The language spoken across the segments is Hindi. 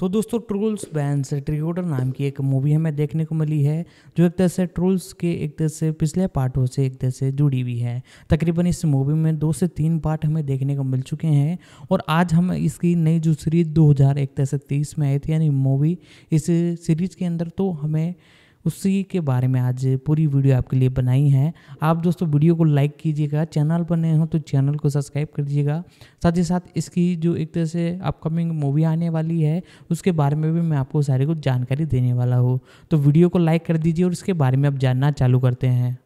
तो दोस्तों ट्रोल्स बैंस ट्रिकोटर नाम की एक मूवी हमें देखने को मिली है जो एक तरह से ट्रोल्स के एक तरह से पिछले पार्टों से एक तरह से जुड़ी हुई है तकरीबन इस मूवी में दो से तीन पार्ट हमें देखने को मिल चुके हैं और आज हम इसकी नई जो सीरीज दो हज़ार एक तरह से तेईस में आई थी यानी मूवी इस सीरीज़ के अंदर तो हमें उसी के बारे में आज पूरी वीडियो आपके लिए बनाई है आप दोस्तों वीडियो को लाइक कीजिएगा चैनल पर नए हो तो चैनल को सब्सक्राइब कर दीजिएगा साथ ही साथ इसकी जो एक तरह से अपकमिंग मूवी आने वाली है उसके बारे में भी मैं आपको सारे कुछ जानकारी देने वाला हूँ तो वीडियो को लाइक कर दीजिए और इसके बारे में आप जानना चालू करते हैं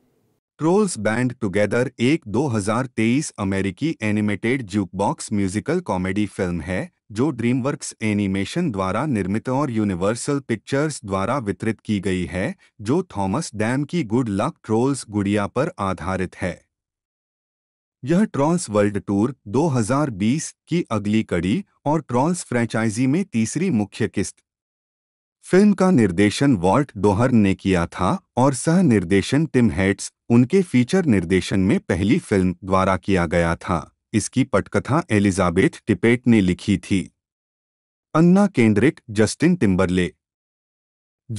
ट्रोल्स बैंड टुगेदर एक 2023 अमेरिकी animated jukebox musical comedy film है जो ड्रीमवर्क्स एनिमेशन द्वारा निर्मित और यूनिवर्सल पिक्चर्स द्वारा वितरित की गई है जो थॉमस डैम की गुड लक ट्रोल्स गुड़िया पर आधारित है यह ट्रॉल्स वर्ल्ड टूर 2020 की अगली कड़ी और ट्रॉल्स फ्रेंचाइजी में तीसरी मुख्य किस्त फिल्म का निर्देशन वॉल्ट डोहर ने किया था और सह निर्देशन टिम हेट्स उनके फीचर निर्देशन में पहली फिल्म द्वारा किया गया था इसकी पटकथा एलिजाबेथ टिपेट ने लिखी थी Anna Kendrick Justin Timberlake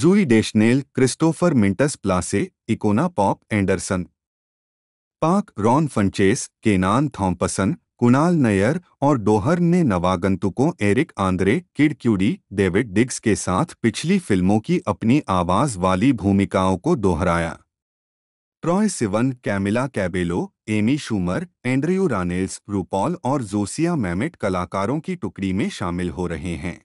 Zooey Deschanel Christopher Mintz Plasse Icona Pop Anderson Paak Ron Funches Kenan Thompson Kunal Nayyar और डोहर ने नवागंतुकों Eric Andre Kid Cudi Daveed Diggs के साथ पिछली फिल्मों की अपनी आवाज वाली भूमिकाओं को दोहराया Troye Sivan Camila Cabello Amy Schumer Andrew Rannells RuPaul और जोसिया मैमेट कलाकारों की टुकड़ी में शामिल हो रहे हैं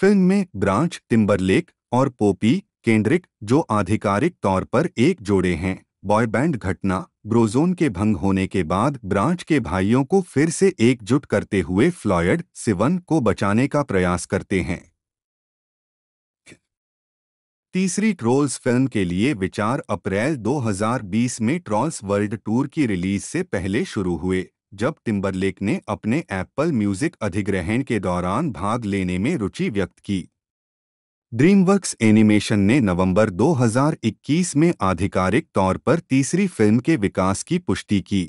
फिल्म में ब्रांच टिम्बरलेक और पोपी केंड्रिक जो आधिकारिक तौर पर एक जोड़े हैं बॉयबैंड घटना ब्रोजोन के भंग होने के बाद ब्रांच के भाइयों को फिर से एकजुट करते हुए फ्लॉयड सिवन को बचाने का प्रयास करते हैं तीसरी ट्रोल्स फिल्म के लिए विचार अप्रैल 2020 में ट्रोल्स वर्ल्ड टूर की रिलीज से पहले शुरू हुए जब टिम्बरलेक ने अपने एप्पल म्यूजिक अधिग्रहण के दौरान भाग लेने में रुचि व्यक्त की ड्रीमवर्क्स एनिमेशन ने नवंबर 2021 में आधिकारिक तौर पर तीसरी फिल्म के विकास की पुष्टि की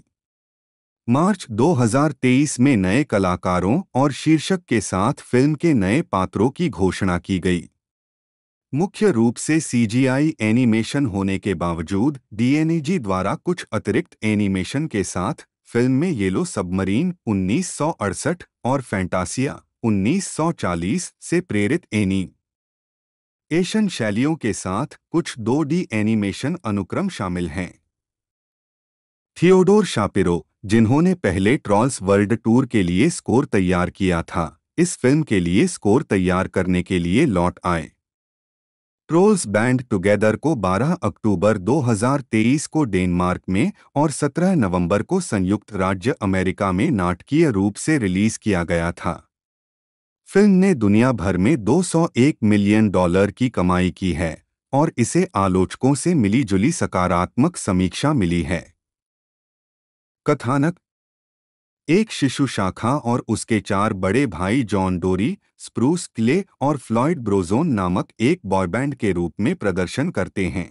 मार्च 2023 में नए कलाकारों और शीर्षक के साथ फिल्म के नए पात्रों की घोषणा की गई मुख्य रूप से सीजीआई एनिमेशन होने के बावजूद डीएनएजी द्वारा कुछ अतिरिक्त एनिमेशन के साथ फिल्म में येलो सबमरीन उन्नीस और फैंटासिया 1940 से प्रेरित एनी एशियन शैलियों के साथ कुछ दो डी एनिमेशन अनुक्रम शामिल हैं थियोडोर शापिरो जिन्होंने पहले ट्रॉल्स वर्ल्ड टूर के लिए स्कोर तैयार किया था इस फिल्म के लिए स्कोर तैयार करने के लिए लौट आए ट्रोल्स बैंड टुगेदर को 12 अक्टूबर 2023 को डेनमार्क में और 17 नवंबर को संयुक्त राज्य अमेरिका में नाटकीय रूप से रिलीज किया गया था फिल्म ने दुनिया भर में 201 मिलियन डॉलर की कमाई की है और इसे आलोचकों से मिलीजुली सकारात्मक समीक्षा मिली है कथानक एक शिशु शाखा और उसके चार बड़े भाई जॉन डोरी स्प्रूस क्ले और फ्लॉयड ब्रोजोन नामक एक बॉयबैंड के रूप में प्रदर्शन करते हैं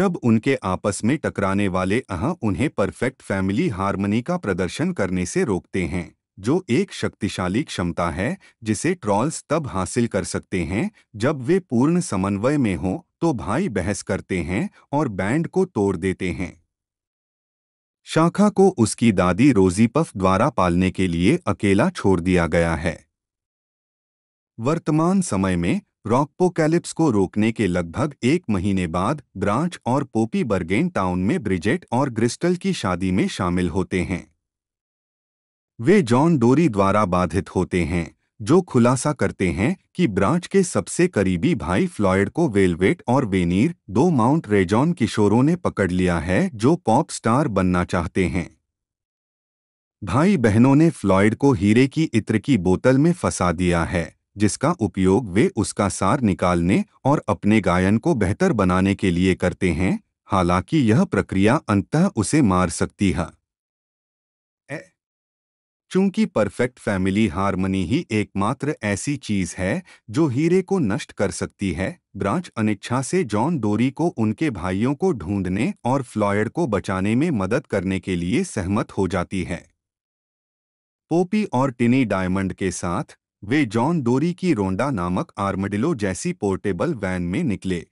जब उनके आपस में टकराने वाले अह उन्हें परफेक्ट फैमिली हार्मनी का प्रदर्शन करने से रोकते हैं जो एक शक्तिशाली क्षमता है जिसे ट्रॉल्स तब हासिल कर सकते हैं जब वे पूर्ण समन्वय में हों तो भाई बहस करते हैं और बैंड को तोड़ देते हैं शाखा को उसकी दादी रोजीपफ द्वारा पालने के लिए अकेला छोड़ दिया गया है वर्तमान समय में रॉकपोकैलिप्स को रोकने के लगभग एक महीने बाद ब्रांच और पोपी बर्गेन टाउन में ब्रिजेट और ग्रिस्टल की शादी में शामिल होते हैं वे जॉन डोरी द्वारा बाधित होते हैं जो खुलासा करते हैं कि ब्रांच के सबसे करीबी भाई फ्लॉयड को वेलवेट और वेनीर दो माउंट रेजॉन किशोरों ने पकड़ लिया है जो पॉप स्टार बनना चाहते हैं भाई बहनों ने फ्लॉयड को हीरे की इत्र की बोतल में फंसा दिया है जिसका उपयोग वे उसका सार निकालने और अपने गायन को बेहतर बनाने के लिए करते हैं हालांकि यह प्रक्रिया अंततः उसे मार सकती है चूंकि परफेक्ट फैमिली हार्मनी ही एकमात्र ऐसी चीज है जो हीरे को नष्ट कर सकती है ब्रांच अनिच्छा से जॉन डोरी को उनके भाइयों को ढूंढने और फ्लॉयड को बचाने में मदद करने के लिए सहमत हो जाती है पोपी और टिनी डायमंड के साथ वे जॉन डोरी की रोंडा नामक आर्मडिलो जैसी पोर्टेबल वैन में निकले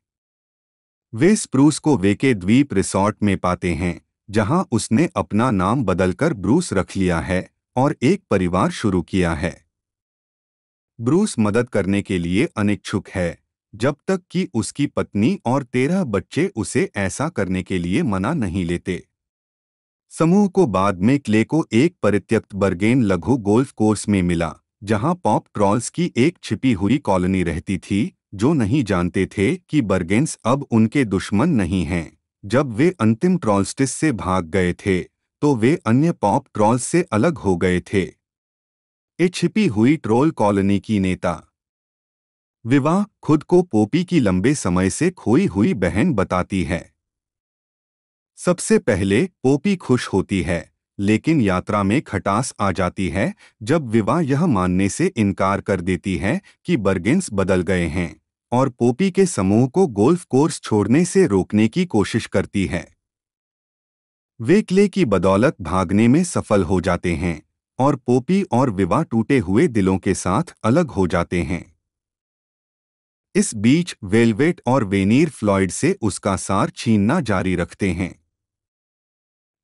वे स्प्रूस को वेके द्वीप रिसॉर्ट में पाते हैं जहां उसने अपना नाम बदलकर ब्रूस रख लिया है और एक परिवार शुरू किया है ब्रूस मदद करने के लिए अनिच्छुक है जब तक कि उसकी पत्नी और तेरह बच्चे उसे ऐसा करने के लिए मना नहीं लेते समूह को बाद में क्ले को एक परित्यक्त बर्गेन लघु गोल्फ कोर्स में मिला जहां पॉप ट्रॉल्स की एक छिपी हुई कॉलोनी रहती थी जो नहीं जानते थे कि बर्गेन्स अब उनके दुश्मन नहीं हैं जब वे अंतिम ट्रॉल्स्टिस से भाग गए थे तो वे अन्य पॉप ट्रॉल से अलग हो गए थे ये छिपी हुई ट्रोल कॉलोनी की नेता विवाह खुद को पोपी की लंबे समय से खोई हुई बहन बताती है सबसे पहले पोपी खुश होती है लेकिन यात्रा में खटास आ जाती है जब विवाह यह मानने से इनकार कर देती है कि बर्गेंस बदल गए हैं और पोपी के समूह को गोल्फ कोर्स छोड़ने से रोकने की कोशिश करती है वे क्ले की बदौलत भागने में सफल हो जाते हैं और पोपी और विवाह टूटे हुए दिलों के साथ अलग हो जाते हैं इस बीच वेलवेट और वेनीर फ्लॉयड से उसका सार छीनना जारी रखते हैं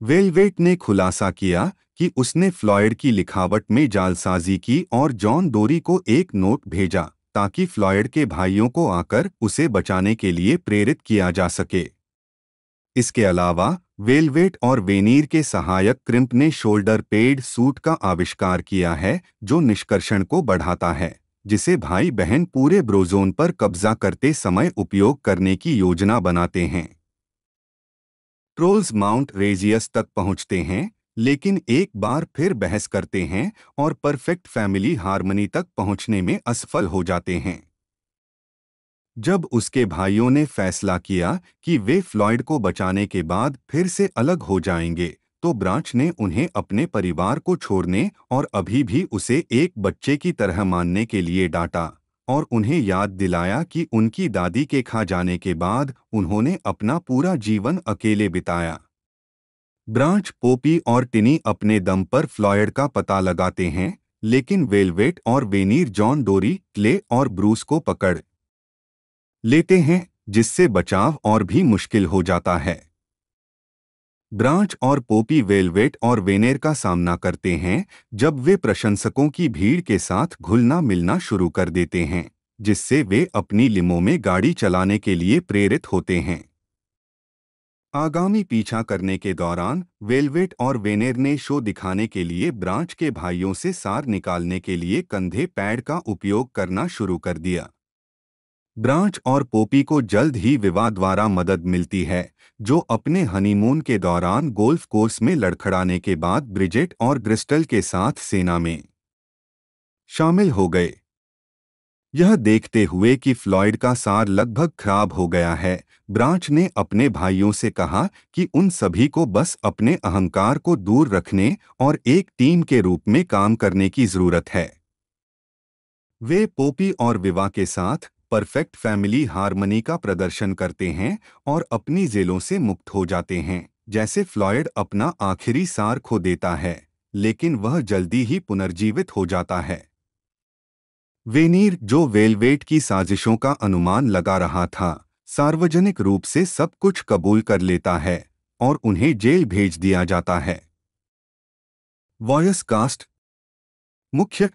वेलवेट ने खुलासा किया कि उसने फ्लॉयड की लिखावट में जालसाजी की और जॉन डोरी को एक नोट भेजा ताकि फ्लॉयड के भाइयों को आकर उसे बचाने के लिए प्रेरित किया जा सके इसके अलावा वेलवेट और वेनीर के सहायक क्रिम्प ने शोल्डर पेड सूट का आविष्कार किया है जो निष्कर्षण को बढ़ाता है जिसे भाई बहन पूरे ब्रोजोन पर कब्जा करते समय उपयोग करने की योजना बनाते हैं ट्रोल्स माउंट रेजियस तक पहुंचते हैं लेकिन एक बार फिर बहस करते हैं और परफेक्ट फैमिली हार्मनी तक पहुंचने में असफल हो जाते हैं जब उसके भाइयों ने फैसला किया कि वे फ्लॉयड को बचाने के बाद फिर से अलग हो जाएंगे तो ब्रांच ने उन्हें अपने परिवार को छोड़ने और अभी भी उसे एक बच्चे की तरह मानने के लिए डांटा और उन्हें याद दिलाया कि उनकी दादी के खा जाने के बाद उन्होंने अपना पूरा जीवन अकेले बिताया ब्रांच पोपी और टिनी अपने दम पर फ्लॉयड का पता लगाते हैं लेकिन वेलवेट और वेनीर जॉन डोरी क्ले और ब्रूस को पकड़ लेते हैं जिससे बचाव और भी मुश्किल हो जाता है ब्रांच और पोपी वेलवेट और वेनेर का सामना करते हैं जब वे प्रशंसकों की भीड़ के साथ घुलना मिलना शुरू कर देते हैं जिससे वे अपनी लिमो में गाड़ी चलाने के लिए प्रेरित होते हैं आगामी पीछा करने के दौरान वेलवेट और वेनेर ने शो दिखाने के लिए ब्रांच के भाइयों से सार निकालने के लिए कंधे पैड का उपयोग करना शुरू कर दिया ब्रांच और पोपी को जल्द ही विवाह द्वारा मदद मिलती है जो अपने हनीमून के दौरान गोल्फ कोर्स में लड़खड़ाने के बाद ब्रिजेट और ग्रिस्टल के साथ सेना में शामिल हो गए यह देखते हुए कि फ्लॉयड का सार लगभग खराब हो गया है ब्रांच ने अपने भाइयों से कहा कि उन सभी को बस अपने अहंकार को दूर रखने और एक टीम के रूप में काम करने की जरूरत है वे पोपी और विवाह के साथ परफेक्ट फैमिली हारमनी का प्रदर्शन करते हैं और अपनी जेलों से मुक्त हो जाते हैं जैसे फ्लॉयड अपना आखिरी सार खो देता है लेकिन वह जल्दी ही पुनर्जीवित हो जाता है वेनीर जो वेलवेट की साजिशों का अनुमान लगा रहा था सार्वजनिक रूप से सब कुछ कबूल कर लेता है और उन्हें जेल भेज दिया जाता है वॉयस कास्ट मुख्य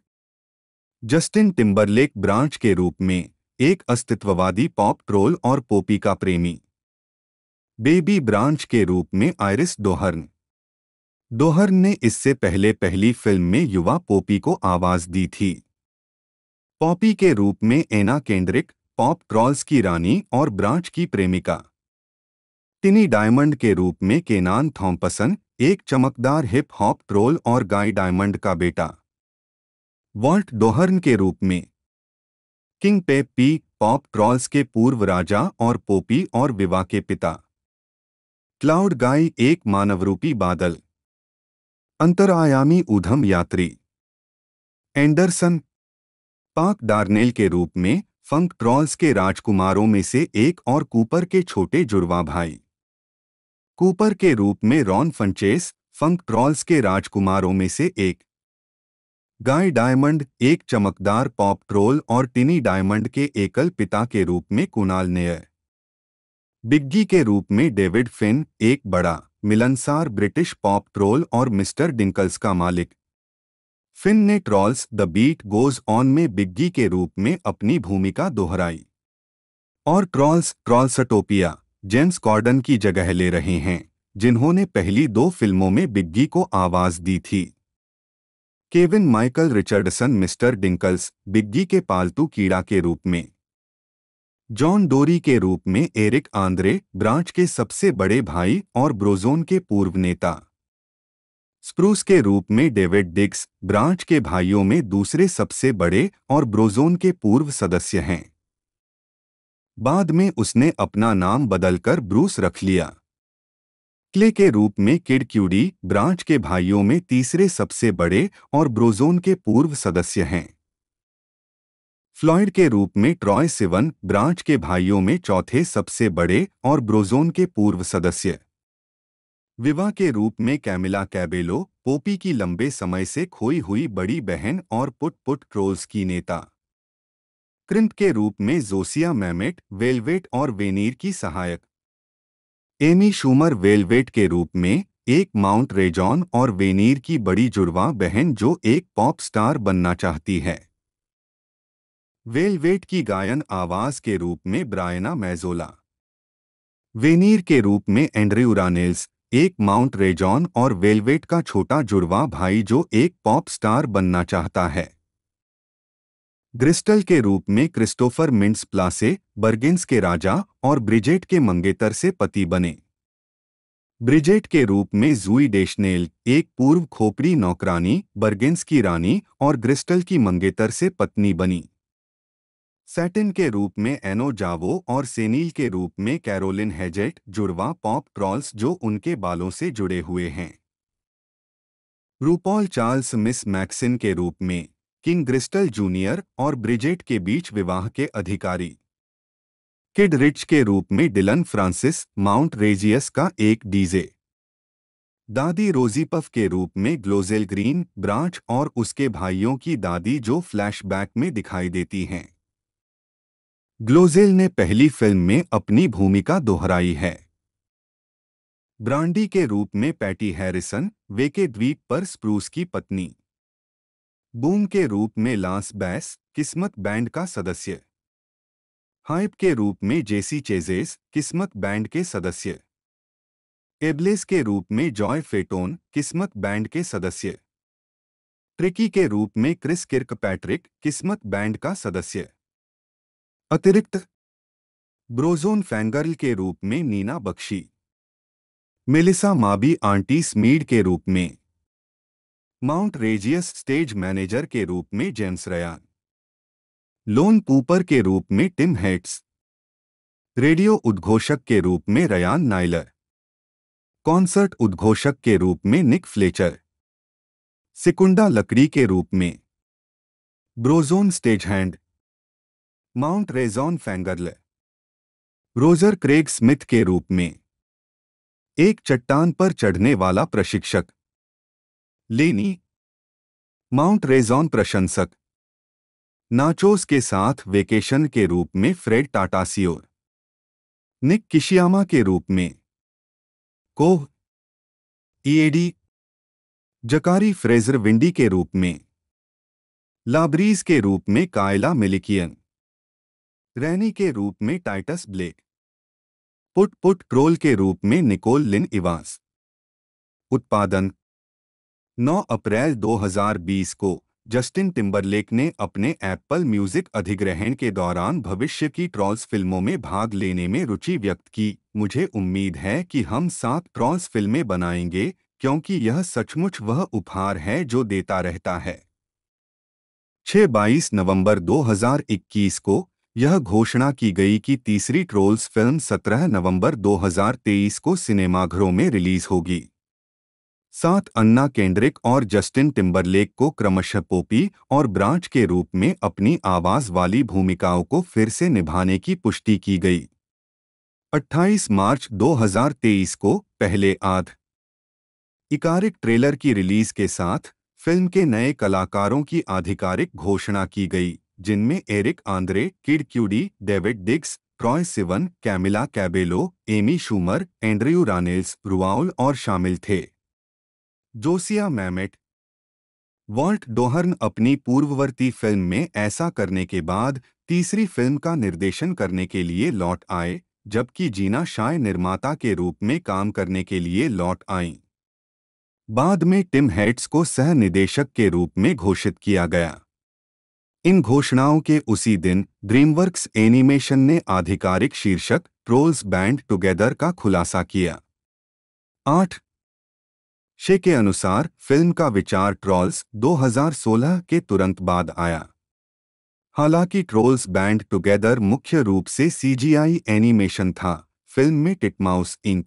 जस्टिन टिम्बरलेक ब्रांच के रूप में एक अस्तित्ववादी पॉप ट्रोल और पोपी का प्रेमी बेबी ब्रांच के रूप में आयरिस डोहर्न डोहर्न ने इससे पहले पहली फिल्म में युवा पोपी को आवाज दी थी पॉपी के रूप में एना केंड्रिक पॉप ट्रॉल्स की रानी और ब्रांच की प्रेमिका टिनी डायमंड के रूप में केनान थॉम्पसन एक चमकदार हिप हॉप ट्रोल और गाय डायमंड का बेटा वॉल्ट डोहर्न के रूप में किंग पे पी पॉप ट्रॉल्स के पूर्व राजा और पोपी और विवाह के पिता क्लाउड गाय एक मानवरूपी बादल अंतरायामी उधम यात्री एंडरसन पाक डार्नेल के रूप में फंक ट्रॉल्स के राजकुमारों में से एक और कूपर के छोटे जुड़वा भाई कूपर के रूप में रॉन फंचेस फंक ट्रॉल्स के राजकुमारों में से एक गाय डायमंड एक चमकदार पॉप ट्रोल और टिनी डायमंड के एकल पिता के रूप में कुणाल ने बिग्गी के रूप में डेविड फिन एक बड़ा मिलनसार ब्रिटिश पॉप ट्रोल और मिस्टर डिंकल्स का मालिक फिन ने Trolls the Beat Goes On में बिग्गी के रूप में अपनी भूमिका दोहराई और ट्रॉल्स ट्रॉल्सटोपिया जेम्स कॉर्डन की जगह ले रहे हैं जिन्होंने पहली दो फिल्मों में बिग्गी को आवाज दी थी Kevin Michael Richardson Mister Dinkles Biggie के पालतू कीड़ा के रूप में जॉन डोरी के रूप में एरिक आंद्रे ब्रांच के सबसे बड़े भाई और ब्रोजोन के पूर्व नेता स्प्रूस के रूप में डेविड डिक्स ब्रांच के भाइयों में दूसरे सबसे बड़े और ब्रोजोन के पूर्व सदस्य हैं बाद में उसने अपना नाम बदलकर ब्रूस रख लिया क्ले के रूप में किडक्यूडी ब्रांच के भाइयों में तीसरे सबसे बड़े और ब्रोजोन के पूर्व सदस्य हैं फ्लॉयड के रूप में ट्रॉय सिवन ब्रांच के भाइयों में चौथे सबसे बड़े और ब्रोजोन के पूर्व सदस्य विवाह के रूप में कैमिला कैबेलो पोपी की लंबे समय से खोई हुई बड़ी बहन और पुट पुट ट्रोल्स की नेता क्रिंट के रूप में जोसिया मैमेट वेलवेट और वेनीर की सहायक एमी शूमर वेलवेट के रूप में एक माउंट रेजॉन और वेनीर की बड़ी जुड़वा बहन जो एक पॉप स्टार बनना चाहती है वेलवेट की गायन आवाज के रूप में ब्रायना मैजोला वेनीर के रूप में एंड्री उरानेल्स एक माउंट रेजॉन और वेलवेट का छोटा जुड़वा भाई जो एक पॉप स्टार बनना चाहता है ग्रिस्टल के रूप में क्रिस्टोफर मिंट्स प्लासे बर्गिन्स के राजा और ब्रिजेट के मंगेतर से पति बने ब्रिजेट के रूप में जुई डेशनेल एक पूर्व खोपड़ी नौकरानी बर्गिन्स की रानी और ग्रिस्टल की मंगेतर से पत्नी बनी सैटिन के रूप में एनो जावो और सेनील के रूप में कैरोलिन हेजेट जुड़वा पॉप ट्रॉल्स जो उनके बालों से जुड़े हुए हैं रूपॉल चार्ल्स मिस मैक्सिन के रूप में किंग ग्रिस्टल जूनियर और ब्रिजेट के बीच विवाह के अधिकारी किड रिच के रूप में डिलन फ्रांसिस माउंट रेजियस का एक डीजे दादी रोजीपफ के रूप में ग्लोजेल ग्रीन ब्रांच और उसके भाइयों की दादी जो फ्लैशबैक में दिखाई देती हैं ग्लोजेल ने पहली फिल्म में अपनी भूमिका दोहराई है ब्रांडी के रूप में पैटी हैरिसन वेके द्वीप पर स्प्रूस की पत्नी बूम के रूप में लांस बैस किस्मत बैंड का सदस्य हाइप के रूप में जेसी चेजेस किस्मत बैंड के सदस्य एबलेस के रूप में जॉय फेटोन किस्मत बैंड के सदस्य ट्रिकी के रूप में क्रिस किर्क पैट्रिक किस्मत बैंड का सदस्य अतिरिक्त ब्रोजोन फैंगर्ल के रूप में Nina Bakhshi Melissa Mabie aunty Smeed के रूप में माउंट रेजियस स्टेज मैनेजर के रूप में जेम्स रयान लोन पूपर के रूप में टिम हेट्स रेडियो उद्घोषक के रूप में रयान नाइलर कॉन्सर्ट उद्घोषक के रूप में निक फ्लेचर सिकुंडा लकड़ी के रूप में ब्रोजोन स्टेज हैंड माउंट रेजोन फैंगरल रोजर क्रेग स्मिथ के रूप में एक चट्टान पर चढ़ने वाला प्रशिक्षक लेनी माउंट रेजॉन प्रशंसक नाचोस के साथ वेकेशन के रूप में फ्रेड टाटासियोर निक किशियामा के रूप में कोह ईएडी जकारी फ्रेजर विंडी के रूप में लाब्रीज के रूप में कायला मिलिकियन रैनी के रूप में Titus Blake Putt Putt troll के रूप में निकोल लिन इवास उत्पादन 9 अप्रैल 2020 को जस्टिन टिम्बरलेक ने अपने एप्पल म्यूजिक अधिग्रहण के दौरान भविष्य की ट्रॉल्स फिल्मों में भाग लेने में रुचि व्यक्त की मुझे उम्मीद है कि हम सात ट्रॉल्स फिल्में बनाएंगे क्योंकि यह सचमुच वह उपहार है जो देता रहता है 6 बाईस नवंबर 2021 को यह घोषणा की गई कि तीसरी ट्रोल्स फिल्म 17 नवंबर 2023 को सिनेमाघरों में रिलीज होगी साथ अन्ना केंड्रिक और जस्टिन टिम्बरलेक को क्रमशः पोपी और ब्रांच के रूप में अपनी आवाज वाली भूमिकाओं को फिर से निभाने की पुष्टि की गई 28 मार्च 2023 को पहले आध इकारिक ट्रेलर की रिलीज के साथ फिल्म के नए कलाकारों की आधिकारिक घोषणा की गई जिनमें Eric Andre Kid Cudi Daveed Diggs Troye Sivan Camila Cabello Amy Schumer Andrew Rannells रुआउल और शामिल थे जोसिया मैमेट वॉल्ट डोहर्न अपनी पूर्ववर्ती फिल्म में ऐसा करने के बाद तीसरी फिल्म का निर्देशन करने के लिए लौट आए जबकि जीना शाय निर्माता के रूप में काम करने के लिए लौट आईं बाद में टिम हेड्स को सह निदेशक के रूप में घोषित किया गया इन घोषणाओं के उसी दिन ड्रीमवर्क्स एनिमेशन ने आधिकारिक शीर्षक ट्रोल्स बैंड टुगेदर का खुलासा किया आठ शे के अनुसार फिल्म का विचार ट्रॉल्स 2016 के तुरंत बाद आया हालांकि ट्रोल्स बैंड टुगेदर मुख्य रूप से सीजीआई एनिमेशन था फिल्म में टिटमाउस इंक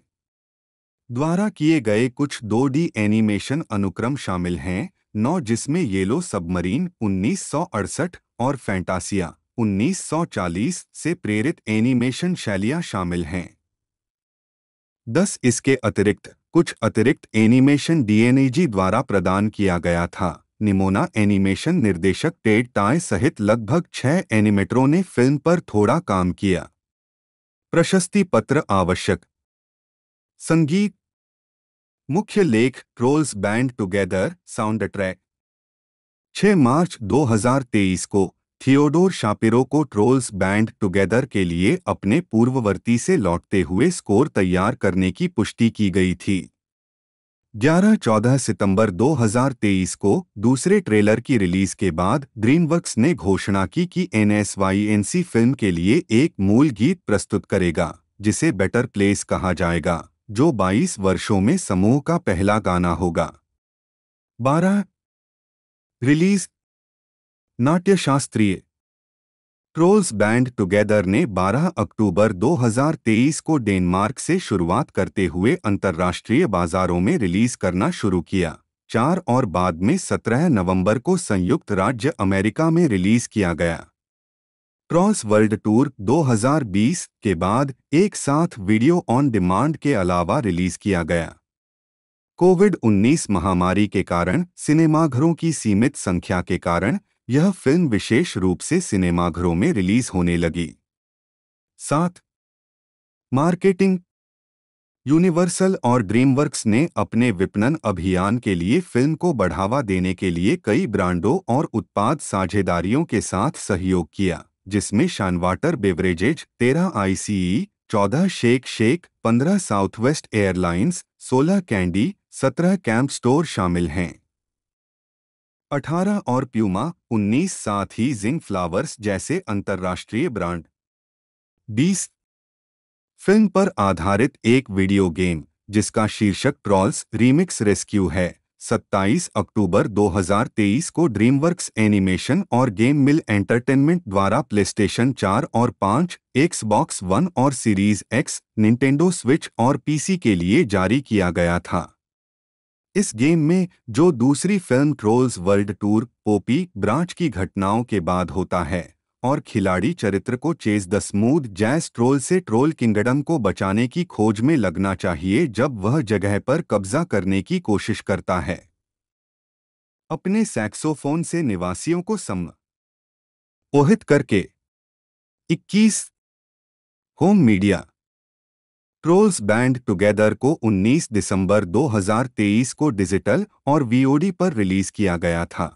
द्वारा किए गए कुछ दो डी एनिमेशन अनुक्रम शामिल हैं नौ जिसमें येलो सबमरीन 1968 और फैंटासिया 1940 से प्रेरित एनिमेशन शैलियां शामिल हैं दस इसके अतिरिक्त कुछ अतिरिक्त एनिमेशन डीएनएजी द्वारा प्रदान किया गया था निमोना एनिमेशन निर्देशक टेड टाय सहित लगभग छह एनिमेटरों ने फिल्म पर थोड़ा काम किया प्रशस्ति पत्र आवश्यक संगीत मुख्य लेख Trolls Band Together sound track 6 मार्च 2023 को थियोडोर शापिरो को ट्रोल्स बैंड टुगेदर के लिए अपने पूर्ववर्ती से लौटते हुए स्कोर तैयार करने की पुष्टि की गई थी 11-14 सितंबर 2023 को दूसरे ट्रेलर की रिलीज के बाद ड्रीमवर्क्स ने घोषणा की कि एनएसवाईएनसी फिल्म के लिए एक मूल गीत प्रस्तुत करेगा जिसे बेटर प्लेस कहा जाएगा जो 22 वर्षों में समूह का पहला गाना होगा 12 रिलीज नाट्यशास्त्रीय ट्रोल्स बैंड टुगेदर ने 12 अक्टूबर 2023 को डेनमार्क से शुरुआत करते हुए अंतर्राष्ट्रीय बाजारों में रिलीज करना शुरू किया चार और बाद में 17 नवंबर को संयुक्त राज्य अमेरिका में रिलीज किया गया क्रॉस वर्ल्ड टूर 2020 के बाद एक साथ वीडियो ऑन डिमांड के अलावा रिलीज किया गया कोविड 19 महामारी के कारण सिनेमाघरों की सीमित संख्या के कारण यह फिल्म विशेष रूप से सिनेमाघरों में रिलीज होने लगी सात मार्केटिंग यूनिवर्सल और ड्रीमवर्क्स ने अपने विपणन अभियान के लिए फिल्म को बढ़ावा देने के लिए कई ब्रांडों और उत्पाद साझेदारियों के साथ सहयोग किया जिसमें शानवाटर बेवरेजेज तेरह आईसीई चौदह शेक शेक पंद्रह साउथवेस्ट एयरलाइंस सोलह कैंडी सत्रह कैंप स्टोर शामिल हैं 18 और प्यूमा 19 साथ ही जिंक फ्लावर्स जैसे अंतर्राष्ट्रीय ब्रांड 20 फिल्म पर आधारित एक वीडियो गेम जिसका शीर्षक ट्रॉल्स रीमिक्स रेस्क्यू है 27 अक्टूबर 2023 को ड्रीमवर्क्स एनिमेशन और गेम मिल एंटरटेनमेंट द्वारा प्लेस्टेशन 4 और 5, एक्सबॉक्स वन और सीरीज एक्स निंटेंडो स्विच और पीसी के लिए जारी किया गया था इस गेम में जो दूसरी film Trolls World Tour Poppy Branch की घटनाओं के बाद होता है और खिलाड़ी चरित्र को Chaz the Smooth Jazz troll से ट्रोल किंगडम को बचाने की खोज में लगना चाहिए जब वह जगह पर कब्जा करने की कोशिश करता है अपने सैक्सोफोन से निवासियों को सम ओहित करके 21 home media Trolls Band Together को 19 दिसंबर 2023 को डिजिटल और वीओडी पर रिलीज किया गया था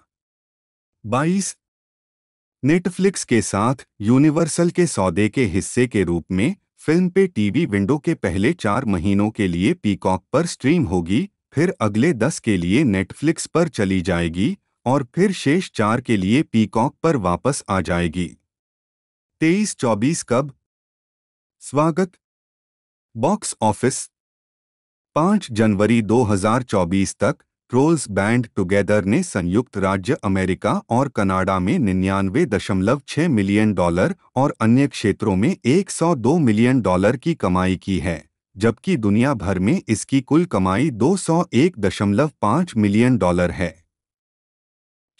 22 नेटफ्लिक्स के साथ यूनिवर्सल के सौदे के हिस्से के रूप में फिल्म पे टीवी विंडो के पहले चार महीनों के लिए पीकॉक पर स्ट्रीम होगी फिर अगले दस के लिए नेटफ्लिक्स पर चली जाएगी और फिर शेष चार के लिए पीकॉक पर वापस आ जाएगी तेईस चौबीस कब स्वागत बॉक्स ऑफिस 5 जनवरी 2024 तक ट्रोल्स बैंड टुगेदर ने संयुक्त राज्य अमेरिका और कनाडा में निन्यानवे दशमलव छह मिलियन डॉलर और अन्य क्षेत्रों में 102 मिलियन डॉलर की कमाई की है जबकि दुनिया भर में इसकी कुल कमाई 201.5 मिलियन डॉलर है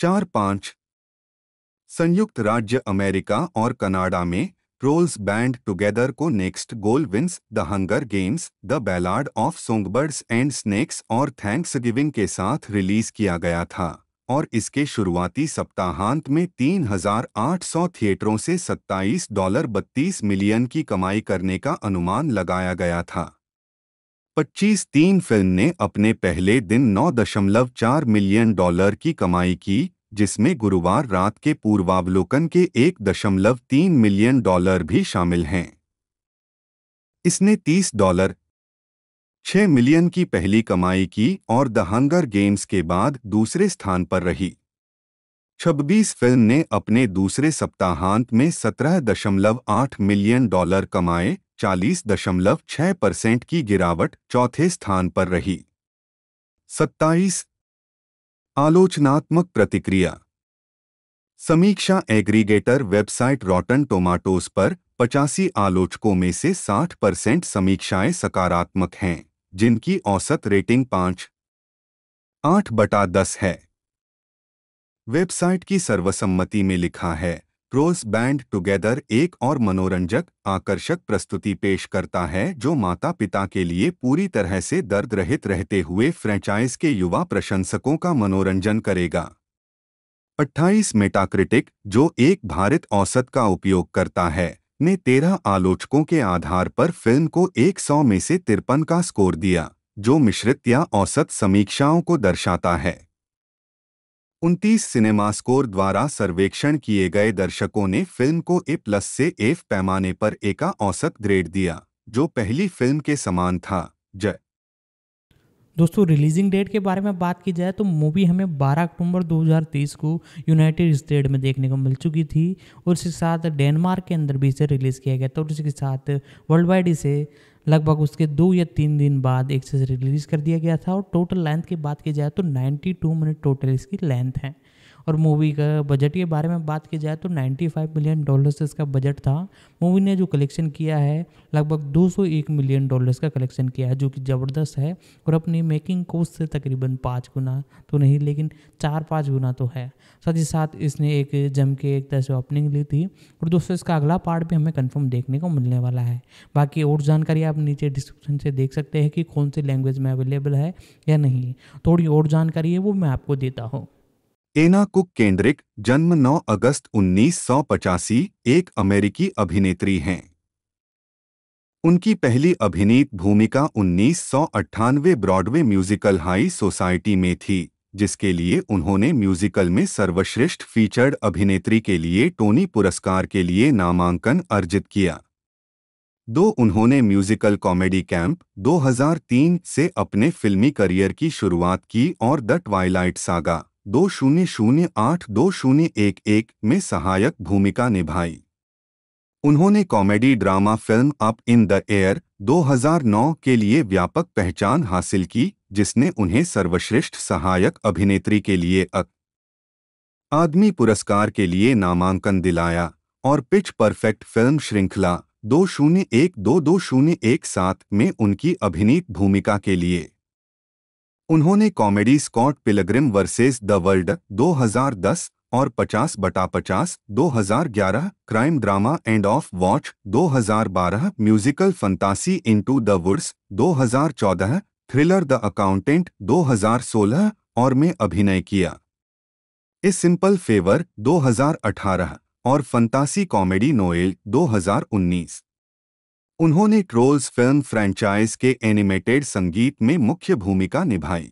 चार पांच संयुक्त राज्य अमेरिका और कनाडा में रोल्स बैंड टुगेदर को Next Goal Wins the Hunger Games the Ballad of Songbirds and Snakes और थैंक्स गिविंग के साथ रिलीज किया गया था और इसके शुरुआती सप्ताहांत में 3,800 थिएटरों से 27 डॉलर 32 मिलियन की कमाई करने का अनुमान लगाया गया था 25 तीन फिल्म ने अपने पहले दिन 9.4 मिलियन डॉलर की कमाई की जिसमें गुरुवार रात के पूर्वावलोकन के एक दशमलव तीन मिलियन डॉलर भी शामिल हैं इसने 30 डॉलर 6 मिलियन की पहली कमाई की और द हंगर गेम्स के बाद दूसरे स्थान पर रही 26 फिल्म ने अपने दूसरे सप्ताहांत में 17.8 मिलियन डॉलर कमाए 40.6 परसेंट की गिरावट चौथे स्थान पर रही 27 आलोचनात्मक प्रतिक्रिया समीक्षा एग्रीगेटर वेबसाइट रॉटन टोमाटोज पर पचासी आलोचकों में से 60 परसेंट समीक्षाएं सकारात्मक हैं जिनकी औसत रेटिंग पांच आठ बटा दस है वेबसाइट की सर्वसम्मति में लिखा है प्रोस बैंड टुगेदर एक और मनोरंजक आकर्षक प्रस्तुति पेश करता है जो माता पिता के लिए पूरी तरह से दर्द रहित रहते हुए फ्रेंचाइज के युवा प्रशंसकों का मनोरंजन करेगा 28 मेटाक्रिटिक जो एक भारत औसत का उपयोग करता है ने 13 आलोचकों के आधार पर फिल्म को 100 में से तिरपन का स्कोर दिया जो मिश्रित या औसत समीक्षाओं को दर्शाता है उनतीस सिनेमा स्कोर द्वारा सर्वेक्षण किए गए दर्शकों ने फिल्म को ए प्लस से एफ पैमाने पर एका औसत ग्रेड दिया जो पहली फिल्म के समान था जय दोस्तों रिलीजिंग डेट के बारे में बात की जाए तो मूवी हमें 12 अक्टूबर 2023 को यूनाइटेड स्टेट में देखने को मिल चुकी थी और इसके साथ डेनमार्क के अंदर भी इसे रिलीज़ किया गया था और इसके साथ वर्ल्ड वाइड इसे लगभग उसके दो या तीन दिन बाद एक से रिलीज़ कर दिया गया था और टोटल लेंथ की बात की जाए तो 92 मिनट टोटल इसकी लेंथ है और मूवी का बजट के बारे में बात की जाए तो 95 मिलियन डॉलर्स इसका बजट था मूवी ने जो कलेक्शन किया है लगभग 201 मिलियन डॉलर्स का कलेक्शन किया है जो कि ज़बरदस्त है और अपनी मेकिंग कोस्ट से तकरीबन पाँच गुना तो नहीं लेकिन चार पाँच गुना तो है साथ ही साथ इसने एक जम के एक तरह से ओपनिंग ली थी और दोस्तों इसका अगला पार्ट भी हमें कन्फर्म देखने को मिलने वाला है बाकी और जानकारी आप नीचे डिस्क्रिप्शन से देख सकते हैं कि कौन सी लैंग्वेज में अवेलेबल है या नहीं थोड़ी और जानकारी है वो मैं आपको देता हूँ एना कुक केंड्रिक जन्म 9 अगस्त उन्नीस एक अमेरिकी अभिनेत्री हैं उनकी पहली अभिनीत भूमिका उन्नीस सौ ब्रॉडवे म्यूजिकल हाई सोसाइटी में थी जिसके लिए उन्होंने म्यूजिकल में सर्वश्रेष्ठ फीचर्ड अभिनेत्री के लिए टोनी पुरस्कार के लिए नामांकन अर्जित किया दो उन्होंने म्यूजिकल कॉमेडी कैंप 2003 से अपने फिल्मी करियर की शुरुआत की और द ट्वाइलाइट सागा दो शून्य शून्य आठ दो शून्य एक एक में सहायक भूमिका निभाई उन्होंने comedy drama film Up in the Air 2009 के लिए व्यापक पहचान हासिल की जिसने उन्हें सर्वश्रेष्ठ सहायक अभिनेत्री के लिए अक आदमी पुरस्कार के लिए नामांकन दिलाया और पिच परफेक्ट फिल्म श्रृंखला दो शून्य एक दो दो शून्य एक सात में उनकी अभिनीत भूमिका के लिए उन्होंने comedy Scott Pilgrim versus the World 2010 और 50 बटा 50 2011 crime drama End of Watch 2012 musical fantasy Into the Woods 2014 thriller the Accountant 2016 और में अभिनय किया इस सिंपल फेवर 2018 और फंतासी कॉमेडी नोएल 2019 उन्होंने ट्रोल्स फिल्म फ्रेंचाइज के एनिमेटेड संगीत में मुख्य भूमिका निभाई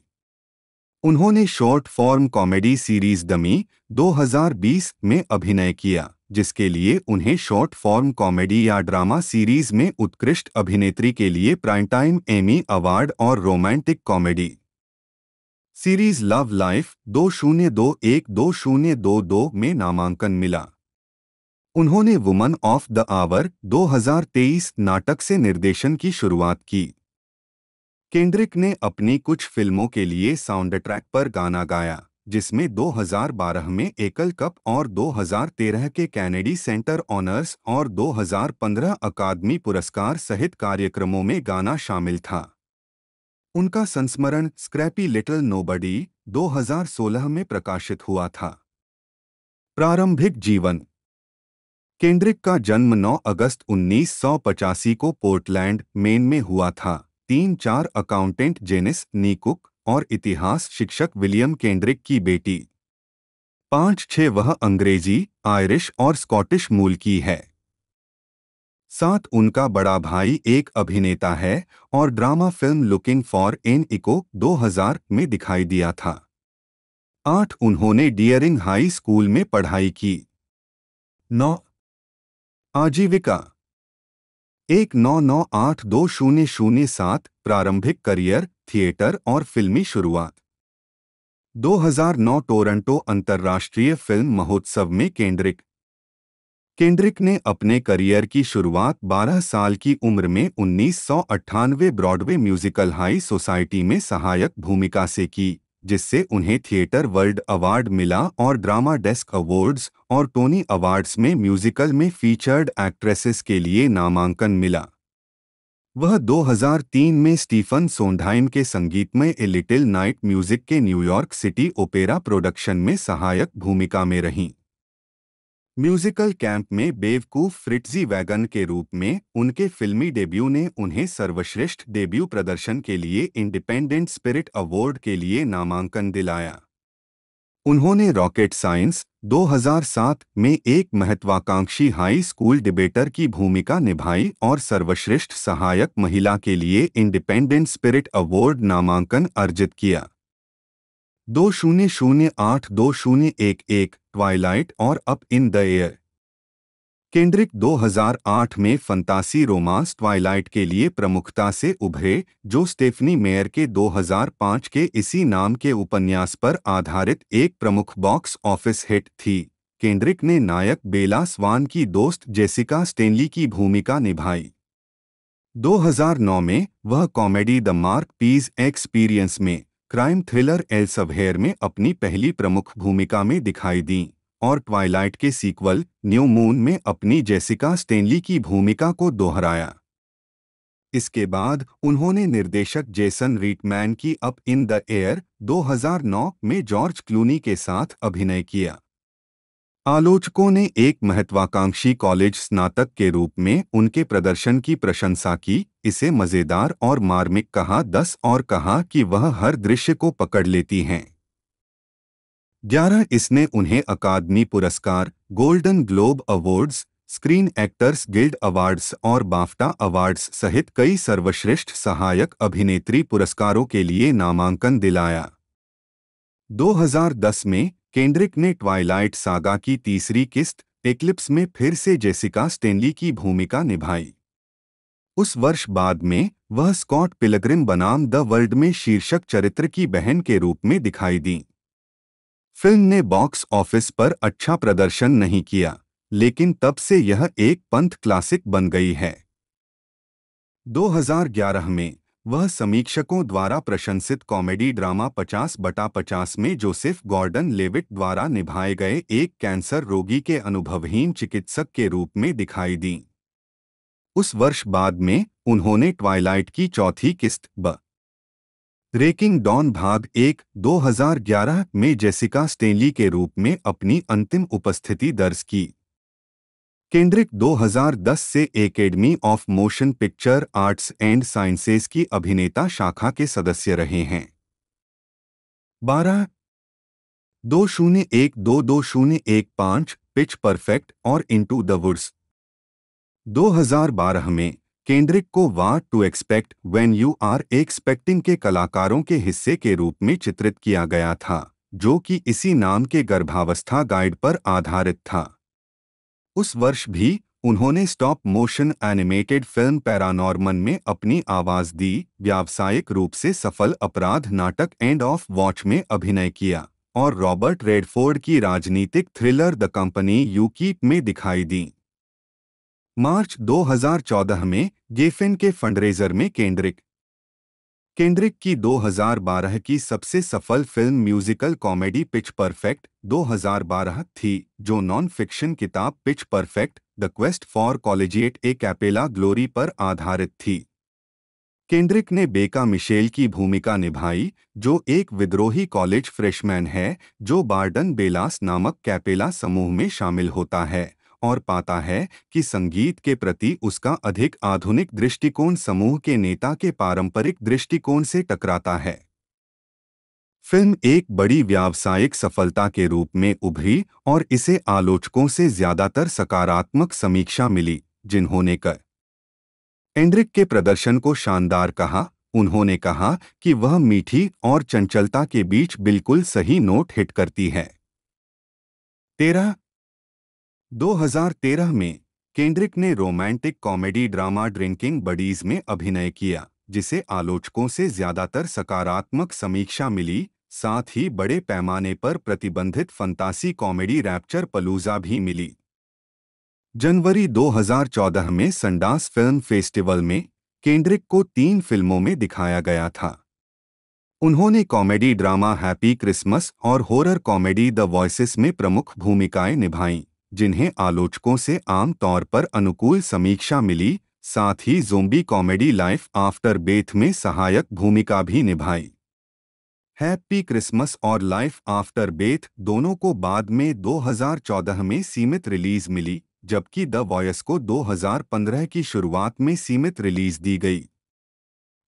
उन्होंने short form comedy series Dummy 2020 में अभिनय किया जिसके लिए उन्हें शॉर्ट फॉर्म कॉमेडी या ड्रामा सीरीज में उत्कृष्ट अभिनेत्री के लिए प्राइम टाइम एमी अवार्ड और romantic comedy series Love Life दो शून्य दो एक दो शून्य दो दो में नामांकन मिला उन्होंने वुमन ऑफ द आवर 2023 नाटक से निर्देशन की शुरुआत की केंड्रिक ने अपनी कुछ फिल्मों के लिए साउंड ट्रैक पर गाना गाया जिसमें 2012 में एकल कप और 2013 के कैनेडी सेंटर ऑनर्स और 2015 अकादमी पुरस्कार सहित कार्यक्रमों में गाना शामिल था उनका संस्मरण स्क्रैपी लिटिल नोबडी 2016 में प्रकाशित हुआ था प्रारंभिक जीवन केंड्रिक का जन्म 9 अगस्त उन्नीस को पोर्टलैंड मेन में हुआ था तीन चार अकाउंटेंट जेनिस नीकुक और इतिहास शिक्षक विलियम केंड्रिक की बेटी पांच छह वह अंग्रेजी आयरिश और स्कॉटिश मूल की है साथ उनका बड़ा भाई एक अभिनेता है और drama film Looking for an Echo 2000 में दिखाई दिया था आठ उन्होंने डियरिंग हाई स्कूल में पढ़ाई की नौ आजीविका एक नौ नौ आठ दो शून्य शून्य सात प्रारंभिक करियर थिएटर और फिल्मी शुरुआत 2009 टोरंटो अंतर्राष्ट्रीय फिल्म महोत्सव में केंड्रिक केंड्रिक ने अपने करियर की शुरुआत 12 साल की उम्र में उन्नीस ब्रॉडवे म्यूजिकल हाई सोसाइटी में सहायक भूमिका से की जिससे उन्हें थिएटर वर्ल्ड अवार्ड मिला और ड्रामा डेस्क अवार्ड्स और टोनी अवार्ड्स में म्यूजिकल में फीचर्ड एक्ट्रेसेस के लिए नामांकन मिला वह 2003 में स्टीफन सोंडाइन के संगीतमय ए लिटिल नाइट म्यूजिक के न्यूयॉर्क सिटी ओपेरा प्रोडक्शन में सहायक भूमिका में रहीं म्यूजिकल कैंप में बेवकूफ फ्रिट्जी वैगन के रूप में उनके फिल्मी डेब्यू ने उन्हें सर्वश्रेष्ठ डेब्यू प्रदर्शन के लिए इंडिपेंडेंट स्पिरिट अवार्ड के लिए नामांकन दिलाया उन्होंने रॉकेट साइंस 2007 में एक महत्वाकांक्षी हाई स्कूल डिबेटर की भूमिका निभाई और सर्वश्रेष्ठ सहायक महिला के लिए इंडिपेंडेंट स्पिरिट अवार्ड नामांकन अर्जित किया दो शून्य शून्य आठ दो शून्य एक एक ट्वाइलाइट और Up in the Air Kendrick 2008 में फंतासी रोमांस ट्वाइलाइट के लिए प्रमुखता से उभरे जो स्टेफनी मेयर के 2005 के इसी नाम के उपन्यास पर आधारित एक प्रमुख बॉक्स ऑफिस हिट थी केंड्रिक ने नायक बेला स्वान की दोस्त जेसिका स्टेनली की भूमिका निभाई 2009 में वह comedy The Mark Pease Experience में क्राइम थ्रिलर एल सबहेर में अपनी पहली प्रमुख भूमिका में दिखाई दी और ट्वाइलाइट के सीक्वल न्यू मून में अपनी जेसिका स्टेनली की भूमिका को दोहराया इसके बाद उन्होंने निर्देशक जेसन रीटमैन की अप इन द एयर 2009 में जॉर्ज क्लूनी के साथ अभिनय किया आलोचकों ने एक महत्वाकांक्षी कॉलेज स्नातक के रूप में उनके प्रदर्शन की प्रशंसा की इसे मज़ेदार और मार्मिक कहा दस और कहा कि वह हर दृश्य को पकड़ लेती हैं ग्यारह इसने उन्हें अकादमी पुरस्कार Golden Globe Awards Screen Actors Guild Awards और बाफ्टा अवार्ड्स सहित कई सर्वश्रेष्ठ सहायक अभिनेत्री पुरस्कारों के लिए नामांकन दिलाया 2010 में केंड्रिक ने ट्वाइलाइट सागा की तीसरी किस्त एक्लिप्स में फिर से जेसिका स्टेनली की भूमिका निभाई उस वर्ष बाद में वह स्कॉट पिलग्रिम बनाम द वर्ल्ड में शीर्षक चरित्र की बहन के रूप में दिखाई दी फिल्म ने बॉक्स ऑफिस पर अच्छा प्रदर्शन नहीं किया लेकिन तब से यह एक पंथ क्लासिक बन गई है 2011 में वह समीक्षकों द्वारा प्रशंसित कॉमेडी ड्रामा पचास बटा पचास में जोसेफ गॉर्डन लेविट द्वारा निभाए गए एक कैंसर रोगी के अनुभवहीन चिकित्सक के रूप में दिखाई दी उस वर्ष बाद में उन्होंने ट्वाइलाइट की चौथी किस्त ब रेकिंग डॉन भाग एक 2011 में जेसिका स्टेनली के रूप में अपनी अंतिम उपस्थिति दर्ज की केंद्रित 2010 से Academy of Motion Picture Arts and Sciences की अभिनेता शाखा के सदस्य रहे हैं बारह दो शून्य एक दो दो शून्य एक पाँच पिच परफेक्ट और इनटू द वुड्स 2012 में केंद्रिक को What to Expect When You're Expecting के कलाकारों के हिस्से के रूप में चित्रित किया गया था जो कि इसी नाम के गर्भावस्था गाइड पर आधारित था उस वर्ष भी उन्होंने stop motion animated film ParaNorman में अपनी आवाज दी व्यावसायिक रूप से सफल अपराध नाटक एंड ऑफ वॉच में अभिनय किया और रॉबर्ट रेडफोर्ड की राजनीतिक थ्रिलर द कंपनी यूकीप में दिखाई दी मार्च 2014 में गेफिन के फंडरेजर में केंद्रिक केंद्रिक की 2012 की सबसे सफल film musical comedy Pitch Perfect 2012 थी जो नॉन फिक्शन किताब Pitch Perfect The Quest for Collegiate A Cappella Glory पर आधारित थी केंद्रिक ने बेका मिशेल की भूमिका निभाई जो एक विद्रोही कॉलेज फ्रेशमैन है जो बार्डन बेलास नामक कैपेला समूह में शामिल होता है और पाता है कि संगीत के प्रति उसका अधिक आधुनिक दृष्टिकोण समूह के नेता के पारंपरिक दृष्टिकोण से टकराता है फिल्म एक बड़ी व्यावसायिक सफलता के रूप में उभरी और इसे आलोचकों से ज्यादातर सकारात्मक समीक्षा मिली जिन्होंने कर एंड्रिक के प्रदर्शन को शानदार कहा उन्होंने कहा कि वह मीठी और चंचलता के बीच बिल्कुल सही नोट हिट करती है तेरह 2013 में केंड्रिक ने romantic comedy drama Drinking Buddies में अभिनय किया जिसे आलोचकों से ज्यादातर सकारात्मक समीक्षा मिली साथ ही बड़े पैमाने पर प्रतिबंधित फंतासी कॉमेडी रैप्चर पलूजा भी मिली जनवरी 2014 में संडास फिल्म फेस्टिवल में केंड्रिक को तीन फिल्मों में दिखाया गया था उन्होंने कॉमेडी ड्रामा हैप्पी क्रिसमस और हॉरर कॉमेडी द वॉइसिस में प्रमुख भूमिकाएं निभाईं जिन्हें आलोचकों से आमतौर पर अनुकूल समीक्षा मिली साथ ही zombie comedy Life After Beth में सहायक भूमिका भी निभाई हैप्पी क्रिसमस और लाइफ आफ्टर बेथ दोनों को बाद में 2014 में सीमित रिलीज मिली जबकि द वॉयस को 2015 की शुरुआत में सीमित रिलीज दी गई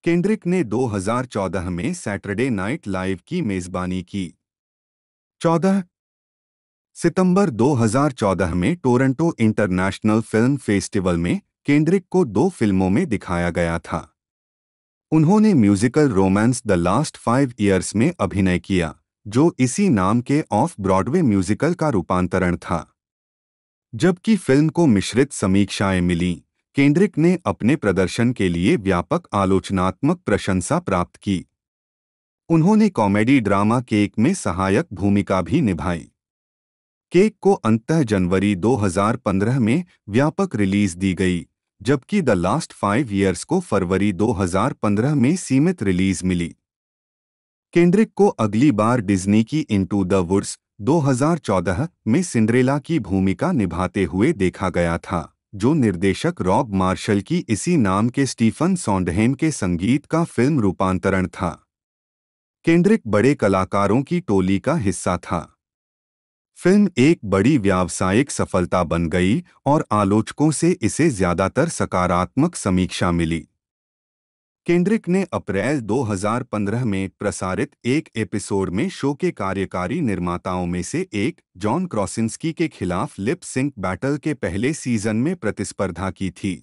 केंड्रिक ने 2014 में सैटरडे नाइट लाइव की मेजबानी की 14 सितंबर 2014 में टोरंटो इंटरनेशनल फिल्म फेस्टिवल में केंद्रिक को दो फिल्मों में दिखाया गया था उन्होंने musical romance The Last Five Years में अभिनय किया जो इसी नाम के ऑफ ब्रॉडवे म्यूजिकल का रूपांतरण था जबकि फिल्म को मिश्रित समीक्षाएं मिलीं केंद्रिक ने अपने प्रदर्शन के लिए व्यापक आलोचनात्मक प्रशंसा प्राप्त की उन्होंने कॉमेडी ड्रामा केक में सहायक भूमिका भी निभाई केक को अंत जनवरी 2015 में व्यापक रिलीज दी गई जबकि द लास्ट फाइव ईयर्स को फरवरी 2015 में सीमित रिलीज मिली केंड्रिक को अगली बार डिज्नी की इनटू द वुड्स 2014 में सिंड्रेला की भूमिका निभाते हुए देखा गया था जो निर्देशक रॉब मार्शल की इसी नाम के स्टीफन सॉन्डहेम के संगीत का फिल्म रूपांतरण था केंड्रिक बड़े कलाकारों की टोली का हिस्सा था फिल्म एक बड़ी व्यावसायिक सफलता बन गई और आलोचकों से इसे ज्यादातर सकारात्मक समीक्षा मिली केंद्रिक ने अप्रैल 2015 में प्रसारित एक एपिसोड में शो के कार्यकारी निर्माताओं में से एक जॉन क्रॉसिंस्की के खिलाफ लिप सिंक बैटल के पहले सीजन में प्रतिस्पर्धा की थी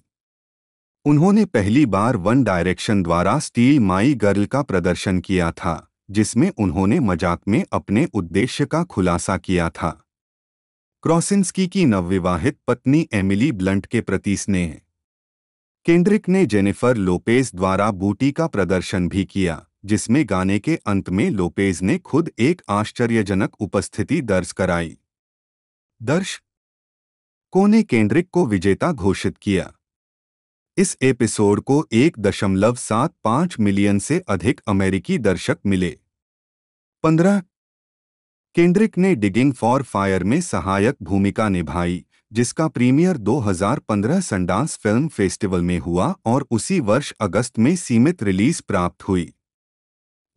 उन्होंने पहली बार वन डायरेक्शन द्वारा स्टील माई गर्ल का प्रदर्शन किया था जिसमें उन्होंने मजाक में अपने उद्देश्य का खुलासा किया था क्रॉसिंस्की की नवविवाहित पत्नी एमिली ब्लंट के प्रति स्नेह केंद्रिक ने जेनिफर लोपेज द्वारा बूटी का प्रदर्शन भी किया जिसमें गाने के अंत में लोपेज ने खुद एक आश्चर्यजनक उपस्थिति दर्ज कराई दर्श कोने केंद्रिक को विजेता घोषित किया इस एपिसोड को एक दशमलव सात पाँच मिलियन से अधिक अमेरिकी दर्शक मिले पंद्रह केंड्रिक ने डिगिंग फॉर फायर में सहायक भूमिका निभाई जिसका प्रीमियर 2015 संडांस फिल्म फेस्टिवल में हुआ और उसी वर्ष अगस्त में सीमित रिलीज प्राप्त हुई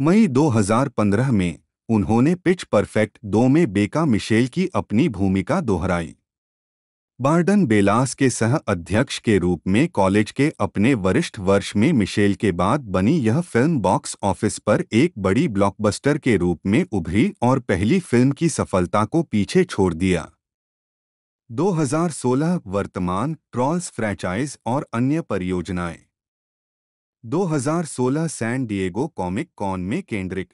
मई 2015 में उन्होंने पिच परफेक्ट दो में बेका मिशेल की अपनी भूमिका दोहराई बार्डन बेलास के सह अध्यक्ष के रूप में कॉलेज के अपने वरिष्ठ वर्ष में मिशेल के बाद बनी यह फिल्म बॉक्स ऑफिस पर एक बड़ी ब्लॉकबस्टर के रूप में उभरी और पहली फिल्म की सफलता को पीछे छोड़ दिया 2016 वर्तमान ट्रॉल्स फ्रैंचाइज और अन्य परियोजनाएं 2016 सैन डिएगो कॉमिक कॉन में केंद्रिक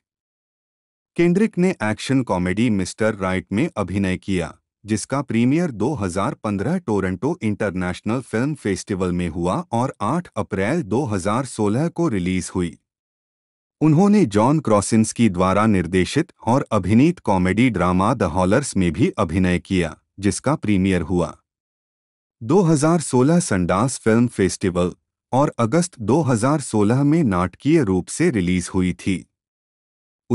केंद्रिक ने एक्शन कॉमेडी मिस्टर राइट में अभिनय किया जिसका premiere 2015 Toronto International Film Festival में हुआ और 8 अप्रैल 2016 को रिलीज हुई उन्होंने जॉन क्रॉसिंस की द्वारा निर्देशित और अभिनीत कॉमेडी ड्रामा द हॉलर्स में भी अभिनय किया जिसका प्रीमियर हुआ 2016 संडास फिल्म फेस्टिवल और अगस्त 2016 में नाटकीय रूप से रिलीज हुई थी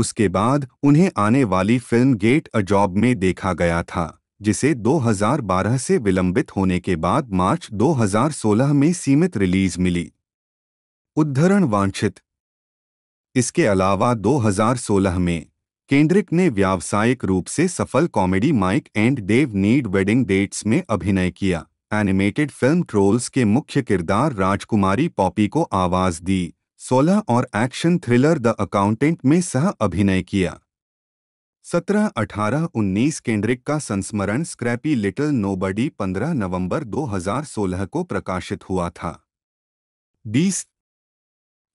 उसके बाद उन्हें आने वाली फिल्म गेट अ जॉब में देखा गया था जिसे 2012 से विलंबित होने के बाद मार्च 2016 में सीमित रिलीज मिली उद्धरण वांछित इसके अलावा 2016 में केंद्रिक ने व्यावसायिक रूप से सफल comedy Mike and Dave Need Wedding Dates में अभिनय किया एनिमेटेड फिल्म ट्रोल्स के मुख्य किरदार राजकुमारी पॉपी को आवाज दी 16 और एक्शन थ्रिलर द अकाउंटेंट में सह अभिनय किया सत्रह अठारह उन्नीस केंड्रिक का संस्मरण स्क्रैपी लिटिल नोबडी 15 नवंबर 2016 को प्रकाशित हुआ था बीस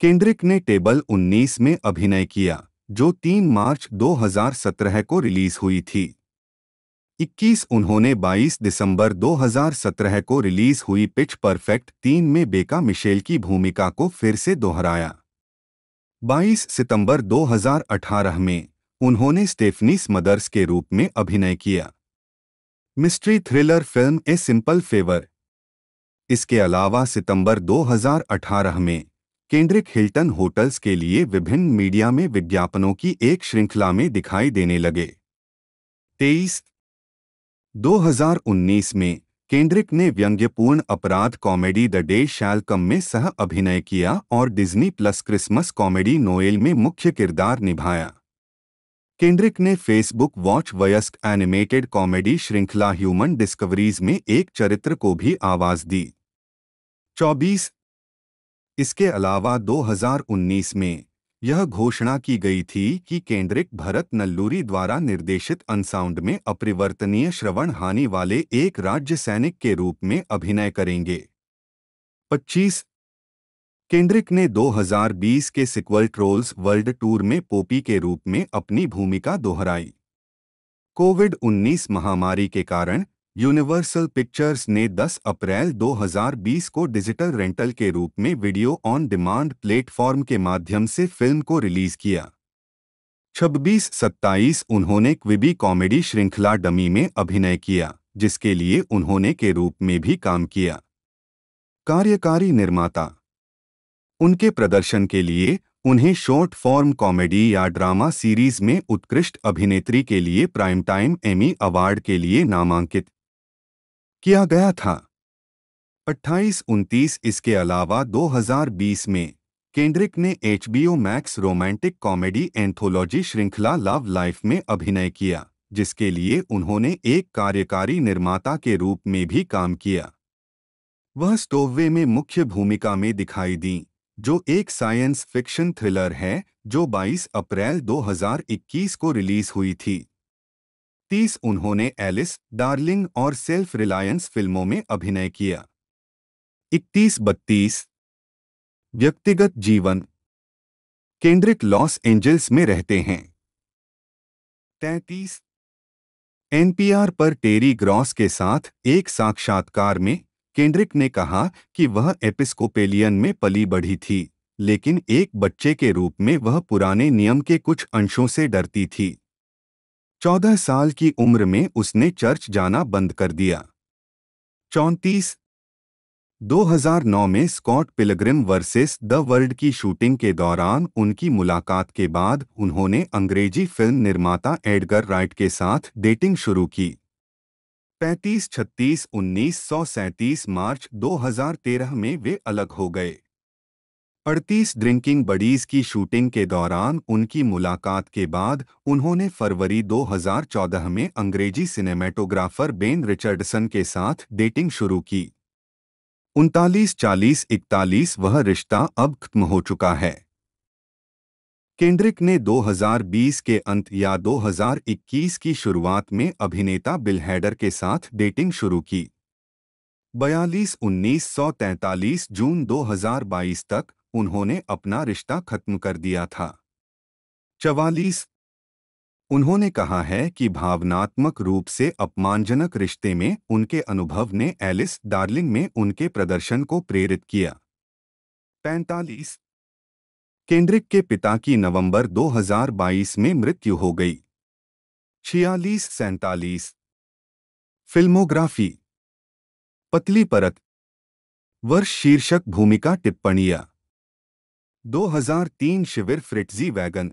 केंड्रिक ने टेबल 19 में अभिनय किया जो 3 मार्च 2017 को रिलीज हुई थी 21 उन्होंने 22 दिसंबर 2017 को रिलीज हुई पिच परफेक्ट 3 में बेका मिशेल की भूमिका को फिर से दोहराया 22 सितंबर 2018 में उन्होंने स्टेफनी स्मदर्स के रूप में अभिनय किया mystery thriller film A Simple Favor इसके अलावा सितंबर 2018 में केंड्रिक हिल्टन होटल्स के लिए विभिन्न मीडिया में विज्ञापनों की एक श्रृंखला में दिखाई देने लगे तेईस 2019 में केंड्रिक ने व्यंग्यपूर्ण अपराध कॉमेडी द डे शैलकम में सह अभिनय किया और Disney Plus Christmas comedy Noelle में मुख्य किरदार निभाया केंड्रिक ने फेसबुक वॉच वयस्क एनिमेटेड कॉमेडी श्रृंखला ह्यूमन डिस्कवरीज में एक चरित्र को भी आवाज दी 24 इसके अलावा 2019 में यह घोषणा की गई थी कि केंद्रिक भरत नल्लूरी द्वारा निर्देशित अनसाउंड में अपरिवर्तनीय श्रवण हानि वाले एक राज्य सैनिक के रूप में अभिनय करेंगे 25 केंड्रिक ने 2020 के सिक्वल ट्रोल्स वर्ल्ड टूर में पोपी के रूप में अपनी भूमिका दोहराई कोविड 19 महामारी के कारण यूनिवर्सल पिक्चर्स ने 10 अप्रैल 2020 को डिजिटल रेंटल के रूप में वीडियो ऑन डिमांड प्लेटफॉर्म के माध्यम से फिल्म को रिलीज किया 26 सत्ताईस उन्होंने क्विबी कॉमेडी श्रृंखला डमी में अभिनय किया जिसके लिए उन्होंने के रूप में भी काम किया कार्यकारी निर्माता उनके प्रदर्शन के लिए उन्हें शॉर्ट फॉर्म कॉमेडी या ड्रामा सीरीज में उत्कृष्ट अभिनेत्री के लिए प्राइम टाइम एमी अवार्ड के लिए नामांकित किया गया था 28 उनतीस इसके अलावा 2020 में केंड्रिक ने H Max romantic comedy anthology श्रृंखला लव लाइफ में अभिनय किया जिसके लिए उन्होंने एक कार्यकारी निर्माता के रूप में भी काम किया वह स्टोवे में मुख्य भूमिका में दिखाई दीं जो एक साइंस फिक्शन थ्रिलर है जो 22 अप्रैल 2021 को रिलीज हुई थी तीस उन्होंने एलिस डार्लिंग और सेल्फ रिलायंस फिल्मों में अभिनय किया इकतीस बत्तीस व्यक्तिगत जीवन केंद्रिक लॉस एंजल्स में रहते हैं तैतीस एनपीआर पर टेरी ग्रॉस के साथ एक साक्षात्कार में केंड्रिक ने कहा कि वह एपिस्कोपेलियन में पली बढ़ी थी लेकिन एक बच्चे के रूप में वह पुराने नियम के कुछ अंशों से डरती थी चौदह साल की उम्र में उसने चर्च जाना बंद कर दिया चौंतीस 2009 में Scott Pilgrim versus the World की शूटिंग के दौरान उनकी मुलाकात के बाद उन्होंने अंग्रेजी फिल्म निर्माता एडगर राइट के साथ डेटिंग शुरू की पैंतीस छत्तीस उन्नीस सौ सैंतीस मार्च 2013 में वे अलग हो गए अड़तीस ड्रिंकिंग बडीज की शूटिंग के दौरान उनकी मुलाकात के बाद उन्होंने फरवरी 2014 में अंग्रेजी सिनेमेटोग्राफर बेन रिचर्डसन के साथ डेटिंग शुरू की उनतालीस चालीस इकतालीस वह रिश्ता अब खत्म हो चुका है केंड्रिक ने 2020 के अंत या 2021 की शुरुआत में अभिनेता बिल हैडर के साथ डेटिंग शुरू की बयालीस उन्नीस सौ तैंतालीस जून 2022 तक उन्होंने अपना रिश्ता खत्म कर दिया था चवालीस उन्होंने कहा है कि भावनात्मक रूप से अपमानजनक रिश्ते में उनके अनुभव ने एलिस डार्लिंग में उनके प्रदर्शन को प्रेरित किया पैंतालीस केंड्रिक के पिता की नवंबर 2022 में मृत्यु हो गई छियालीस सैतालीस फिल्मोग्राफी पतली परत वर्ष शीर्षक भूमिका टिप्पणियां 2003 शिविर फ्रिट्जी वैगन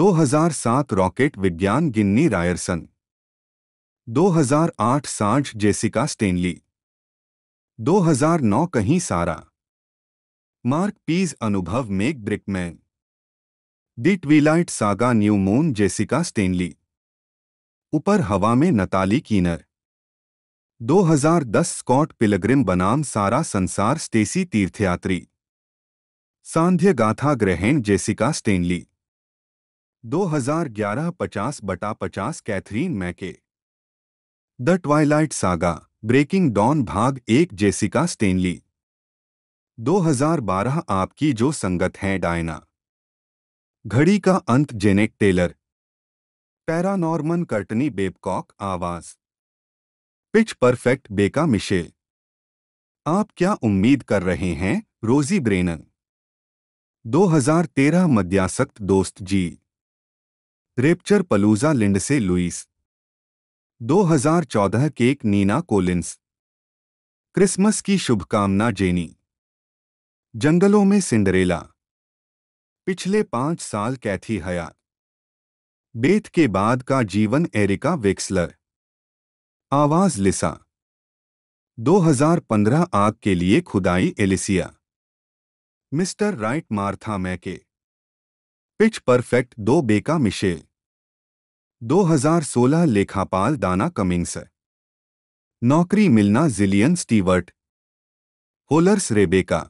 2007 रॉकेट विज्ञान गिन्नी रायरसन 2008 सांझ जेसिका स्टेनली 2009 कहीं सारा मार्क पीज अनुभव मेक ब्रिक में दी Twilight Saga New Moon Jessica Stanley ऊपर हवा में नताली कीनर 2010 स्कॉट पिलग्रिम बनाम सारा संसार स्टेसी तीर्थयात्री सांध्य गाथा ग्रहण जेसिका स्टेनली 2011 पचास बटा 50 Catherine McKay The Twilight Saga Breaking Dawn भाग एक जेसिका स्टेनली 2012 आपकी जो संगत है डायना घड़ी का अंत Janek Taylor ParaNorman Courtney Babcock आवाज पिच परफेक्ट बेका मिशेल आप क्या उम्मीद कर रहे हैं रोजी ब्रेनन 2013 मध्यासक्त दोस्त जी rapture Palooza Lindsey Lewis 2014 Cake Nina Collins Christmas की शुभकामना जेनी जंगलों में सिंडरेला पिछले पांच साल कैथी हया बेथ के बाद का जीवन एरिका वेक्सलर आवाज लिसा 2015 आग के लिए खुदाई Alicia Mister Right Martha McKay Pitch Perfect दो बेका मिशेल 2016 लेखापाल दाना कमिंग्स नौकरी मिलना Jillian Stewart Hollers Rebecca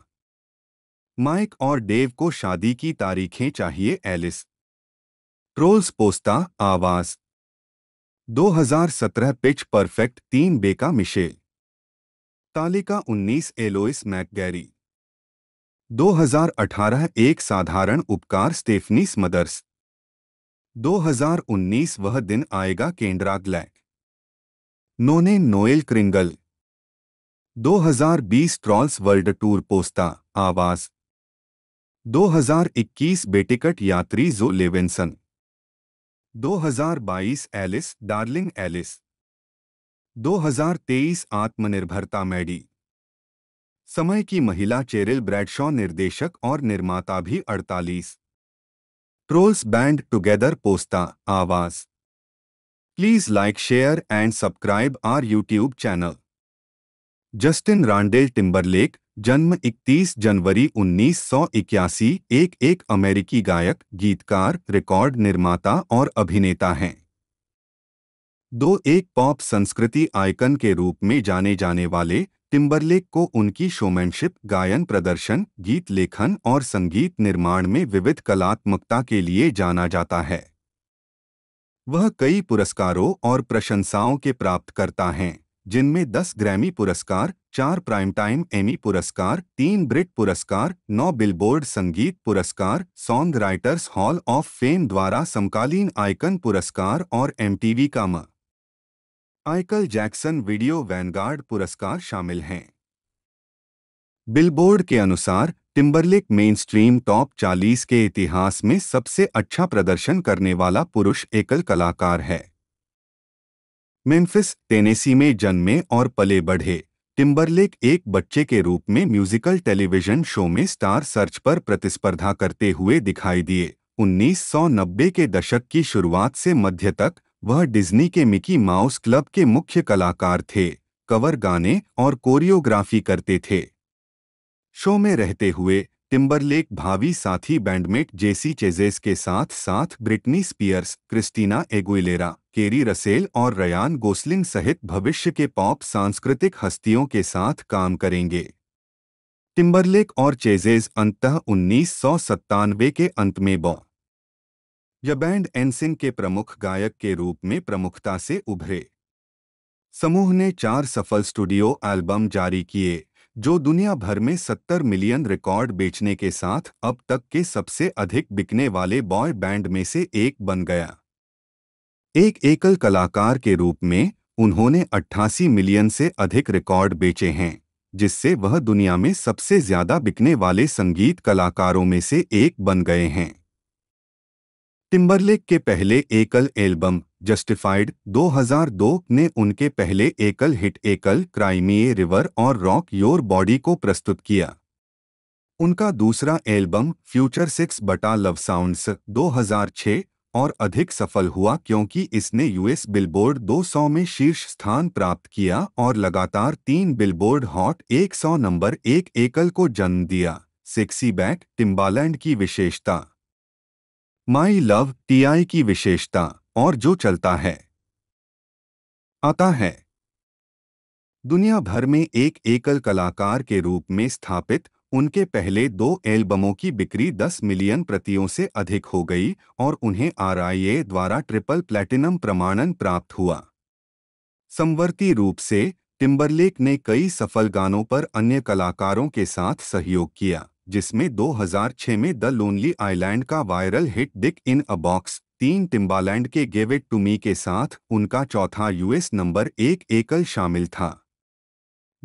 Mike और डेव को शादी की तारीखें चाहिए एलिस ट्रोल्स पोस्ता आवाज 2017 पिच परफेक्ट तीन बेका मिशेल तालिका 19 एलोइस मैकगैरी 2018 एक साधारण उपकार स्टेफनी मदर्स 2019 वह दिन आएगा केंड्रा ग्लैक नोने Noelle Kringle 2020 Trolls World Tour पोस्ता आवाज़ 2021 बेटिकट यात्री जो लेवेंसन 2022 एलिस डार्लिंग एलिस 2023 आत्मनिर्भरता मैडी समय की महिला चेरिल ब्रैडशॉ निर्देशक और निर्माता भी 48 ट्रोल्स बैंड टुगेदर पोस्ता आवाज please like share and subscribe our YouTube channel Justin Randall Timberlake जन्म 31 जनवरी 1981 एक एक अमेरिकी गायक गीतकार रिकॉर्ड निर्माता और अभिनेता हैं दो एक पॉप संस्कृति आइकन के रूप में जाने जाने वाले टिम्बरलेक को उनकी शोमैनशिप गायन प्रदर्शन गीत लेखन और संगीत निर्माण में विविध कलात्मकता के लिए जाना जाता है वह कई पुरस्कारों और प्रशंसाओं के प्राप्तकर्ता हैं जिनमें 10 ग्रैमी पुरस्कार चार प्राइम टाइम एमी पुरस्कार तीन ब्रिट पुरस्कार नौ बिलबोर्ड संगीत पुरस्कार Songwriters Hall of Fame द्वारा समकालीन आइकन पुरस्कार और एमटीवी का म आइकल जैक्सन वीडियो वैनगार्ड पुरस्कार शामिल हैं बिलबोर्ड के अनुसार टिम्बरलिक मेनस्ट्रीम टॉप 40 के इतिहास में सबसे अच्छा प्रदर्शन करने वाला पुरुष एकल कलाकार है मेम्फिस टेनेसी में जन्मे और पले बढ़े टिम्बरलेक एक बच्चे के रूप में म्यूजिकल टेलीविजन शो में स्टार सर्च पर प्रतिस्पर्धा करते हुए दिखाई दिए 1990 के दशक की शुरुआत से मध्य तक वह डिज्नी के मिकी माउस क्लब के मुख्य कलाकार थे कवर गाने और कोरियोग्राफी करते थे शो में रहते हुए टिम्बरलेक भावी साथी बैंडमेट जेसी चेजेस के साथ साथ Britney Spears Christina Aguilera Keri Russell और रयान गोसलिंग सहित भविष्य के पॉप सांस्कृतिक हस्तियों के साथ काम करेंगे टिम्बरलेक और चेजेज अंततः उन्नीस के अंत में बॉ यह बैंड एनसिन के प्रमुख गायक के रूप में प्रमुखता से उभरे समूह ने चार सफल स्टूडियो एल्बम जारी किए जो दुनिया भर में 70 मिलियन रिकॉर्ड बेचने के साथ अब तक के सबसे अधिक बिकने वाले बॉय बैंड में से एक बन गया एक एकल कलाकार के रूप में उन्होंने 88 मिलियन से अधिक रिकॉर्ड बेचे हैं जिससे वह दुनिया में सबसे ज्यादा बिकने वाले संगीत कलाकारों में से एक बन गए हैं टिम्बरलेक के पहले एकल एल्बम जस्टिफाइड 2002 ने उनके पहले एकल हिट एकल क्राइमी रिवर और रॉक योर बॉडी को प्रस्तुत किया उनका दूसरा एल्बम फ्यूचर सिक्स बटा लव साउंड्स 2006 और अधिक सफल हुआ क्योंकि इसने यूएस बिलबोर्ड 200 में शीर्ष स्थान प्राप्त किया और लगातार तीन बिलबोर्ड हॉट 100 नंबर एक एकल को जन्म दिया सिक्सी बैक टिम्बालैंड की विशेषता माई लव टीआई की विशेषता और जो चलता है आता है दुनिया भर में एक एकल कलाकार के रूप में स्थापित उनके पहले दो एल्बमों की बिक्री 10 मिलियन प्रतियों से अधिक हो गई और उन्हें आर द्वारा ट्रिपल प्लेटिनम प्रमाणन प्राप्त हुआ संवर्ती रूप से टिम्बरलेक ने कई सफल गानों पर अन्य कलाकारों के साथ सहयोग किया जिसमें 2006 में द लोनली आइलैंड का viral hit Dick in a Box तीन टिम्बालैंड के गेविट टूमी टू मी के साथ उनका चौथा यूएस नंबर एक एकल शामिल था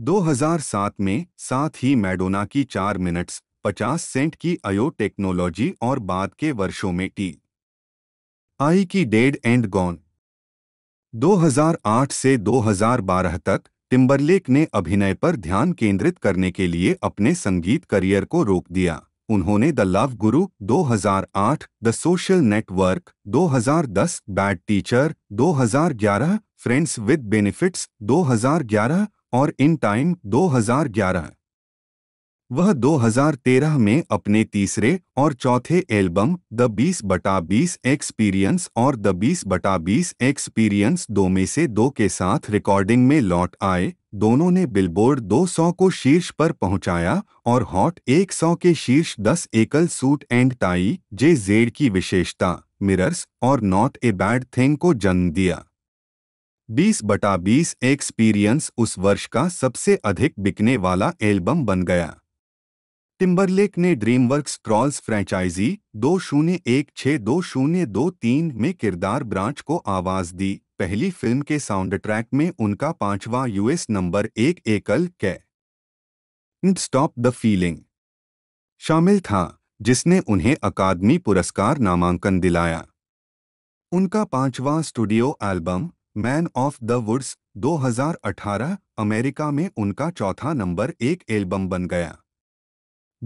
2007 में साथ ही मैडोना की चार मिनट्स 50 सेंट की अयो टेक्नोलॉजी और बाद के वर्षों में टी आई की डेड एंड गॉन 2008 से 2012 तक टिम्बरलेक ने अभिनय पर ध्यान केंद्रित करने के लिए अपने संगीत करियर को रोक दिया उन्होंने the Love Guru 2008, The Social Network 2010, Bad Teacher 2011, Friends with Benefits 2011 और इन टाइम 2011 वह 2013 में अपने तीसरे और चौथे एल्बम द 20 बटा 20 एक्सपीरियंस और द 20 बटा 20 एक्सपीरियंस दो में से दो के साथ रिकॉर्डिंग में लौट आए दोनों ने बिलबोर्ड 200 को शीर्ष पर पहुंचाया और हॉट 100 के शीर्ष 10 एकल Suit and Tie Jay Z की विशेषता मिरर्स और नॉट ए बैड थिंग को जन्म दिया 20 बटा 20 एक्सपीरियंस उस वर्ष का सबसे अधिक बिकने वाला एल्बम बन गया टिम्बरलेक ने ड्रीमवर्क्स क्रॉल्स फ्रेंचाइजी दो शून्य एक छः दो शून्य दो तीन में किरदार ब्रांच को आवाज दी पहली फिल्म के साउंड ट्रैक में उनका पांचवा यूएस नंबर एक एकल कै स्टॉप द फीलिंग शामिल था जिसने उन्हें अकादमी पुरस्कार नामांकन दिलाया उनका पांचवा studio album Man of the Woods 2018 America में उनका चौथा नंबर एक एल्बम बन गया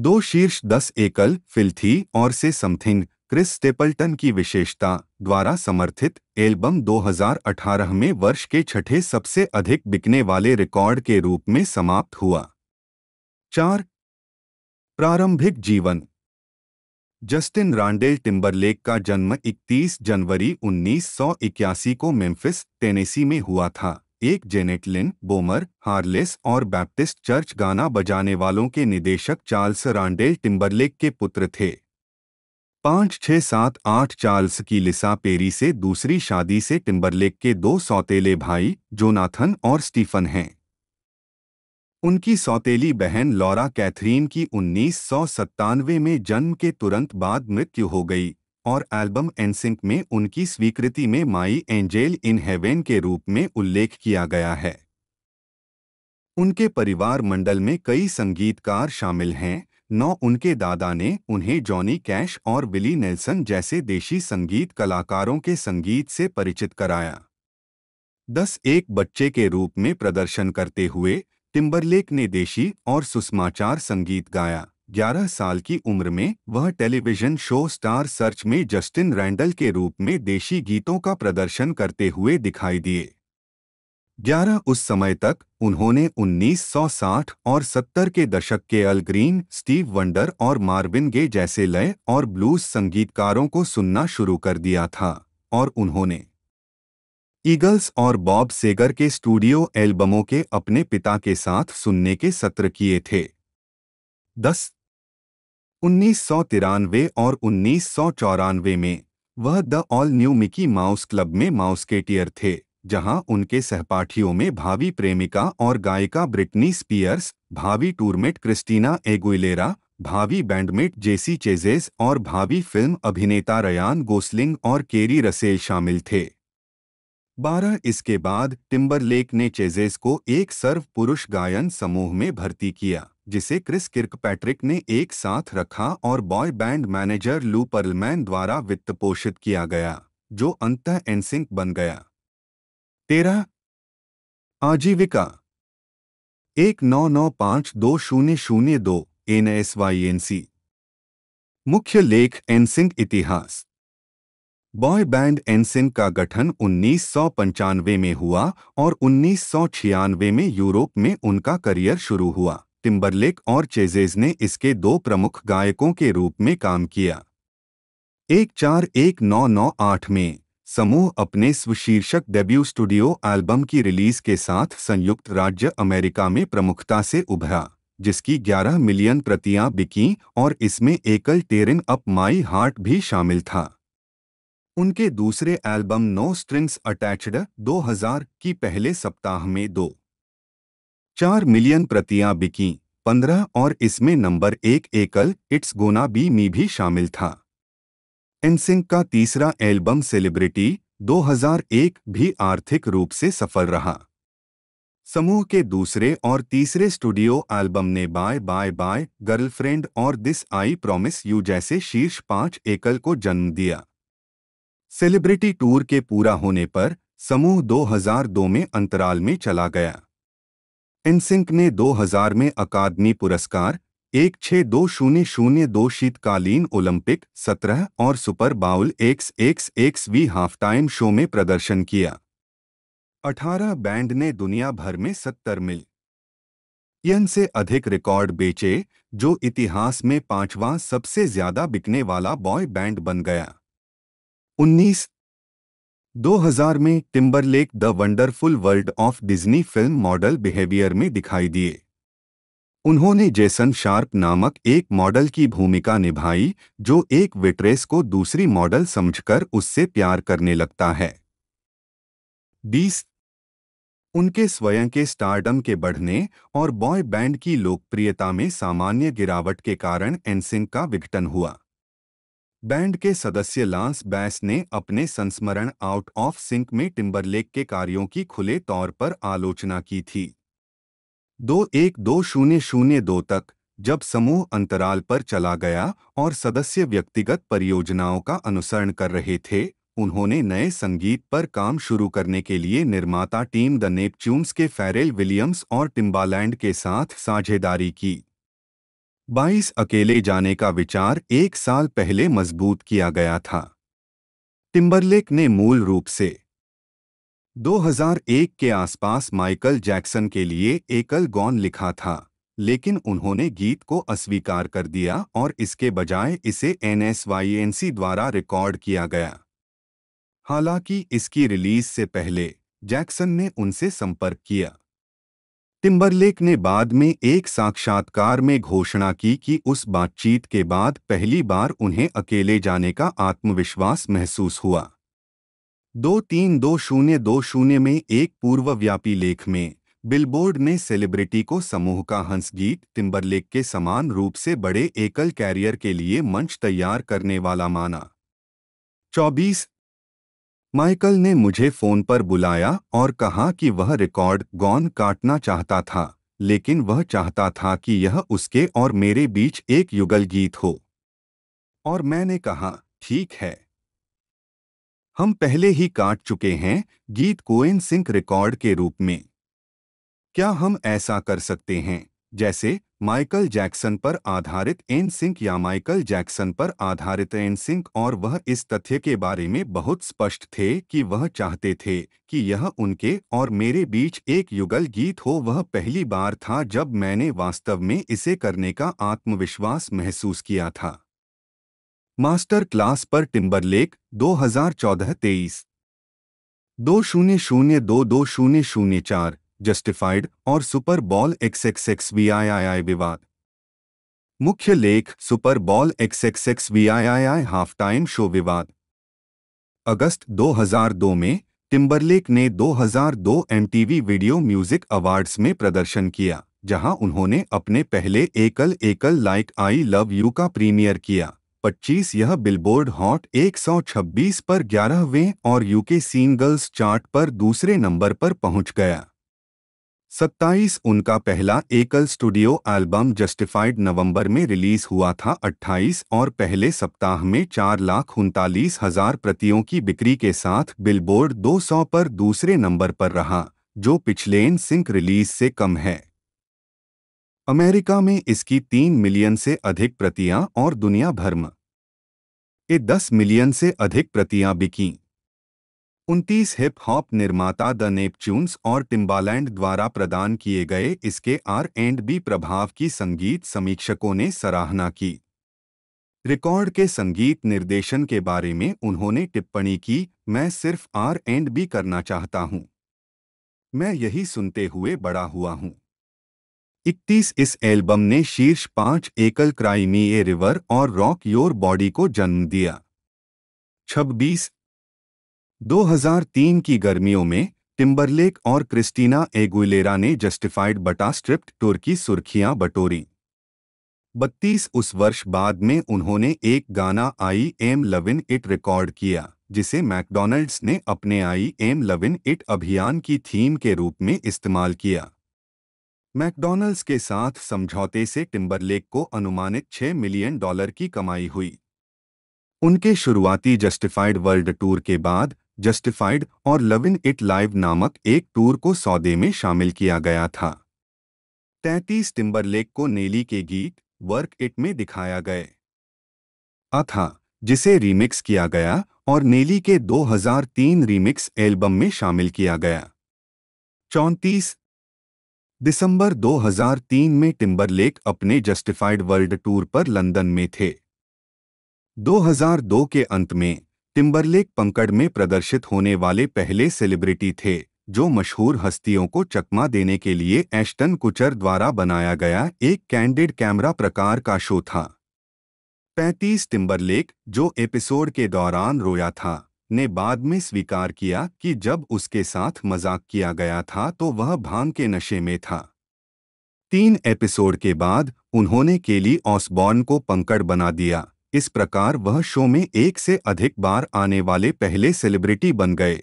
दो शीर्ष दस एकल फिल्थी और से समथिंग क्रिस स्टेपल्टन की विशेषता द्वारा समर्थित एल्बम 2018 में वर्ष के छठे सबसे अधिक बिकने वाले रिकॉर्ड के रूप में समाप्त हुआ चार प्रारंभिक जीवन जस्टिन रांडेल टिम्बरलेक का जन्म 31 जनवरी 1981 को मेम्फिस टेनेसी में हुआ था एक जेनेटलिन बोमर हार्लेस और बैप्टिस्ट चर्च गाना बजाने वालों के निदेशक चार्ल्स रांडेल टिम्बरलेक के पुत्र थे पांच छह सात आठ चार्ल्स की लिसा पेरी से दूसरी शादी से टिम्बरलेक के दो सौतेले भाई जोनाथन और स्टीफन हैं उनकी सौतेली बहन लॉरा कैथरीन की उन्नीस में जन्म के तुरंत बाद मृत्यु हो गई और एल्बम एनसिंक में उनकी स्वीकृति में माई एंजेल इन हेवेन के रूप में उल्लेख किया गया है उनके परिवार मंडल में कई संगीतकार शामिल हैं नौ उनके दादा ने उन्हें जॉनी कैश और विली नेल्सन जैसे देशी संगीत कलाकारों के संगीत से परिचित कराया दस एक बच्चे के रूप में प्रदर्शन करते हुए टिम्बरलेक ने देशी और सुषमाचार संगीत गाया ग्यारह साल की उम्र में वह टेलीविजन शो स्टार सर्च में जस्टिन रैंडल के रूप में देशी गीतों का प्रदर्शन करते हुए दिखाई दिए ग्यारह उस समय तक उन्होंने 1960 और 70 के दशक के अल ग्रीन स्टीव वंडर और मार्विन गे जैसे लय और ब्लूज संगीतकारों को सुनना शुरू कर दिया था और उन्होंने ईगल्स और बॉब सेगर के स्टूडियो एल्बमों के अपने पिता के साथ सुनने के सत्र किए थे दस उन्नीस और उन्नीस में वह The All New Mickey Mouse Club में माउसकेटियर थे जहां उनके सहपाठियों में भावी प्रेमिका और गायिका ब्रिटनी स्पीयर्स भावी टूरमेट क्रिस्टीना एगुइलेरा भावी बैंडमेट जेसी चेजेस और भावी फिल्म अभिनेता रयान गोसलिंग और केरी रसेल शामिल थे बारह इसके बाद टिम्बरलेक ने चेजेस को एक सर्व पुरुष गायन समूह में भर्ती किया जिसे क्रिस किर्कपैट्रिक ने एक साथ रखा और boy band manager Lou Pearlman द्वारा वित्त पोषित किया गया जो अंत एनसिंक बन गया तेरह आजीविका एक नौ नौ पांच दो शून्य शून्य दो N S Y N C मुख्य लेख एनसिंग इतिहास बॉय बैंड एनसिंग का गठन उन्नीस सौ पंचानवे में हुआ और उन्नीस सौ छियानवे में यूरोप में उनका करियर शुरू हुआ टिम्बरलेक और चेजेज ने इसके दो प्रमुख गायकों के रूप में काम किया एक चार एक नौ नौ आठ में समूह अपने स्वशीर्षक डेब्यू स्टूडियो एल्बम की रिलीज के साथ संयुक्त राज्य अमेरिका में प्रमुखता से उभरा जिसकी 11 मिलियन प्रतियां बिकी और इसमें एकल टेरिन अप माई हार्ट भी शामिल था उनके दूसरे एल्बम नो स्ट्रिंग्स अटैच्ड 2000 की पहले सप्ताह में दो चार मिलियन प्रतियां बिकी 15 और इसमें नंबर एक एकल इट्स गोना बी मी भी शामिल था एनसिंक का तीसरा एल्बम सेलिब्रिटी 2001 भी आर्थिक रूप से सफल रहा समूह के दूसरे और तीसरे स्टूडियो एल्बम ने बाय बाय बाय गर्लफ्रेंड और दिस आई प्रॉमिस यू जैसे शीर्ष पांच एकल को जन्म दिया सेलिब्रिटी टूर के पूरा होने पर समूह 2002 में अंतराल में चला गया इनसिंक ने 2000 में अकादमी पुरस्कार एक छः दो शून्य शून्य दो शीतकालीन ओलंपिक सत्रह और Super Bowl X X X V halftime show में प्रदर्शन किया अठारह बैंड ने दुनिया भर में सत्तर मिल यन से अधिक रिकॉर्ड बेचे जो इतिहास में पांचवां सबसे ज्यादा बिकने वाला बॉय बैंड बन गया 19 2000 में Timberlake The Wonderful World of Disney film Model Behavior में दिखाई दिए उन्होंने जेसन शार्प नामक एक मॉडल की भूमिका निभाई जो एक वेट्रेस को दूसरी मॉडल समझकर उससे प्यार करने लगता है बीस उनके स्वयं के स्टारडम के बढ़ने और बॉय बैंड की लोकप्रियता में सामान्य गिरावट के कारण एनसिंग का विघटन हुआ बैंड के सदस्य लांस बैस ने अपने संस्मरण आउट ऑफ सिंक में टिम्बरलेक के कार्यों की खुले तौर पर आलोचना की थी दो एक दो शून्य शून्य दो तक जब समूह अंतराल पर चला गया और सदस्य व्यक्तिगत परियोजनाओं का अनुसरण कर रहे थे उन्होंने नए संगीत पर काम शुरू करने के लिए निर्माता टीम द नेपच्यूम्स के फेरेल विलियम्स और टिम्बालैंड के साथ साझेदारी की 22 अकेले जाने का विचार एक साल पहले मजबूत किया गया था टिम्बरलेक ने मूल रूप से 2001 के आसपास माइकल जैक्सन के लिए एकल गॉन लिखा था लेकिन उन्होंने गीत को अस्वीकार कर दिया और इसके बजाय इसे एनएसवाईएनसी द्वारा रिकॉर्ड किया गया हालांकि इसकी रिलीज से पहले जैक्सन ने उनसे संपर्क किया टिम्बरलेक ने बाद में एक साक्षात्कार में घोषणा की कि उस बातचीत के बाद पहली बार उन्हें अकेले जाने का आत्मविश्वास महसूस हुआ दो तीन दो शून्य दो शून्य में एक पूर्वव्यापी लेख में बिलबोर्ड ने सेलिब्रिटी को समूह का हंस गीत टिम्बरलेक के समान रूप से बड़े एकल कैरियर के लिए मंच तैयार करने वाला माना 24 माइकल ने मुझे फोन पर बुलाया और कहा कि वह रिकॉर्ड गॉन काटना चाहता था लेकिन वह चाहता था कि यह उसके और मेरे बीच एक युगल गीत हो और मैंने कहा ठीक है हम पहले ही काट चुके हैं गीत कोएन सिंक रिकॉर्ड के रूप में क्या हम ऐसा कर सकते हैं जैसे माइकल जैक्सन पर आधारित एन सिंक या माइकल जैक्सन पर आधारित एन सिंक और वह इस तथ्य के बारे में बहुत स्पष्ट थे कि वह चाहते थे कि यह उनके और मेरे बीच एक युगल गीत हो वह पहली बार था जब मैंने वास्तव में इसे करने का आत्मविश्वास महसूस किया था मास्टर क्लास पर टिम्बरलेक 2014-23 दो शून्य शून्य दो दो शून्य शून्य चार जस्टिफाइड और Super Bowl X X X V I I I विवाद मुख्य लेख Super Bowl X X X V I I I halftime show विवाद अगस्त 2002 में टिम्बरलेक ने 2002 एमटीवी वीडियो म्यूजिक अवार्ड्स में प्रदर्शन किया जहां उन्होंने अपने पहले एकल एकल लाइक आई लव यू का प्रीमियर किया 25 यह बिलबोर्ड हॉट 126 पर 11वें और यूके सिंगल्स चार्ट पर दूसरे नंबर पर पहुंच गया 27 उनका पहला एकल स्टूडियो एल्बम जस्टिफाइड नवंबर में रिलीज हुआ था 28 और पहले सप्ताह में चार लाख उनतालीस हजार प्रतियों की बिक्री के साथ बिलबोर्ड 200 पर दूसरे नंबर पर रहा जो पिछले इन सिंक रिलीज से कम है अमेरिका में इसकी तीन मिलियन से अधिक प्रतियां और दुनिया भर में ये दस मिलियन से अधिक प्रतियां बिकी उनतीस हिप हॉप निर्माता द नेपच्यून्स और टिम्बालैंड द्वारा प्रदान किए गए इसके आर एंड बी प्रभाव की संगीत समीक्षकों ने सराहना की रिकॉर्ड के संगीत निर्देशन के बारे में उन्होंने टिप्पणी की मैं सिर्फ आर एंड बी करना चाहता हूँ मैं यही सुनते हुए बड़ा हुआ हूँ इकतीस इस एल्बम ने शीर्ष पांच एकल क्राइमी ए रिवर और रॉक योर बॉडी को जन्म दिया छब्बीस 2003 की गर्मियों में टिम्बरलेक और क्रिस्टीना एगुलेरा ने जस्टिफाइड बटा स्ट्रिप्ट टूर की सुर्खियां बटोरी 32 उस वर्ष बाद में उन्होंने एक गाना I'm lovin' it record किया जिसे मैकडोनल्ड्स ने अपने आई एम लविन इट अभियान की थीम के रूप में इस्तेमाल किया मैकडॉनल्ड्स के साथ समझौते से टिम्बरलेक को अनुमानित 6 मिलियन डॉलर की कमाई हुई उनके शुरुआती जस्टिफाइड वर्ल्ड टूर के बाद जस्टिफाइड और लविन इट लाइव नामक एक टूर को सौदे में शामिल किया गया था तैतीस टिम्बरलेक को नेली के गीत वर्क इट में दिखाया गए अथा जिसे रीमिक्स किया गया और नेली के 2003 रीमिक्स एल्बम में शामिल किया गया चौंतीस दिसंबर 2003 में टिम्बरलेक अपने जस्टिफाइड वर्ल्ड टूर पर लंदन में थे 2002 के अंत में टिम्बरलेक पंकड़ में प्रदर्शित होने वाले पहले सेलिब्रिटी थे जो मशहूर हस्तियों को चकमा देने के लिए एश्टन कुचर द्वारा बनाया गया एक कैंडिड कैमरा प्रकार का शो था 35 टिम्बरलेक जो एपिसोड के दौरान रोया था ने बाद में स्वीकार किया कि जब उसके साथ मजाक किया गया था तो वह भांग के नशे में था तीन एपिसोड के बाद उन्होंने केली ऑसबॉर्न को पंकड़ बना दिया इस प्रकार वह शो में एक से अधिक बार आने वाले पहले सेलिब्रिटी बन गए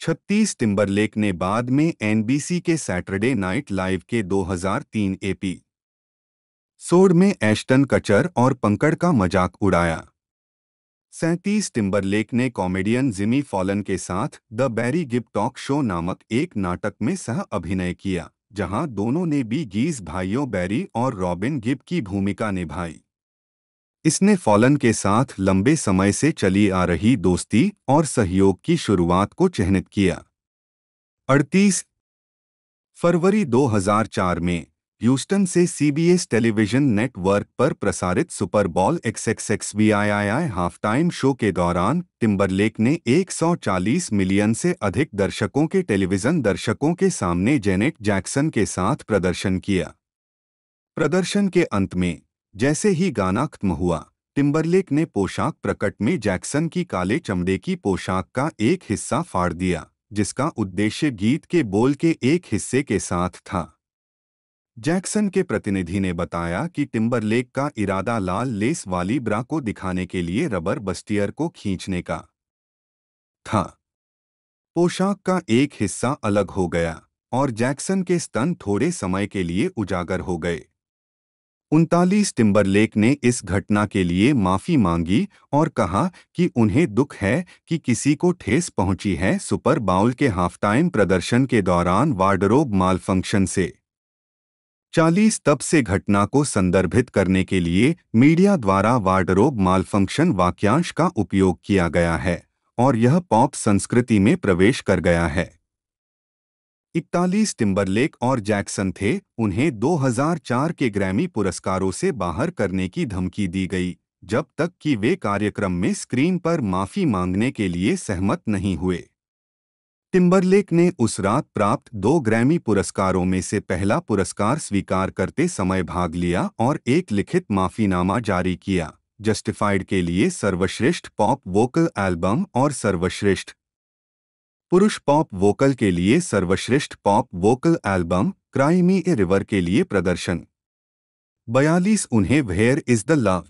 छत्तीस टिम्बरलेक ने बाद में एनबीसी के सैटरडे नाइट लाइव के 2003 एपी सोड में एश्टन कचर और पंकड़ का मजाक उड़ाया सैंतीस टिम्बरलेक ने कॉमेडियन जिमी फॉलन के साथ The Barry Gibb Talk Show नामक एक नाटक में सह अभिनय किया जहां दोनों ने भी गीज भाइयों बैरी और रॉबिन गिब की भूमिका निभाई इसने फॉलन के साथ लंबे समय से चली आ रही दोस्ती और सहयोग की शुरुआत को चिन्हित किया अड़तीस फरवरी 2004 में ह्यूस्टन से सीबीएस टेलीविजन नेटवर्क पर प्रसारित Super Bowl XXXVII halftime show के दौरान टिम्बरलेक ने 140 मिलियन से अधिक दर्शकों के टेलीविजन दर्शकों के सामने जेनेट जैक्सन के साथ प्रदर्शन किया प्रदर्शन के अंत में जैसे ही गाना खत्म हुआ टिम्बरलेक ने पोशाक प्रकट में जैक्सन की काले चमड़े की पोशाक का एक हिस्सा फाड़ दिया जिसका उद्देश्य गीत के बोल के एक हिस्से के साथ था जैक्सन के प्रतिनिधि ने बताया कि टिम्बरलेक का इरादा लाल लेस वाली ब्रा को दिखाने के लिए रबर बस्टियर को खींचने का था पोशाक का एक हिस्सा अलग हो गया और जैक्सन के स्तन थोड़े समय के लिए उजागर हो गए उनतालीस टिम्बरलेक ने इस घटना के लिए माफी मांगी और कहा कि उन्हें दुख है कि किसी को ठेस पहुंची है सुपर बाउल के हाफ टाइम प्रदर्शन के दौरान वार्डरोब माल फंक्शन से चालीस तब से घटना को संदर्भित करने के लिए मीडिया द्वारा वार्डरोब मालफंक्शन वाक्यांश का उपयोग किया गया है और यह पॉप संस्कृति में प्रवेश कर गया है इकतालीस टिम्बरलेक और जैक्सन थे उन्हें 2004 के ग्रैमी पुरस्कारों से बाहर करने की धमकी दी गई जब तक कि वे कार्यक्रम में स्क्रीन पर माफी मांगने के लिए सहमत नहीं हुए टिम्बरलेक ने उस रात प्राप्त दो ग्रैमी पुरस्कारों में से पहला पुरस्कार स्वीकार करते समय भाग लिया और एक लिखित माफीनामा जारी किया जस्टिफाइड के लिए सर्वश्रेष्ठ पॉप वोकल एल्बम और सर्वश्रेष्ठ पुरुष पॉप वोकल के लिए सर्वश्रेष्ठ pop vocal album cry me a river के लिए प्रदर्शन बयालीस उन्हें वेयर इज द लव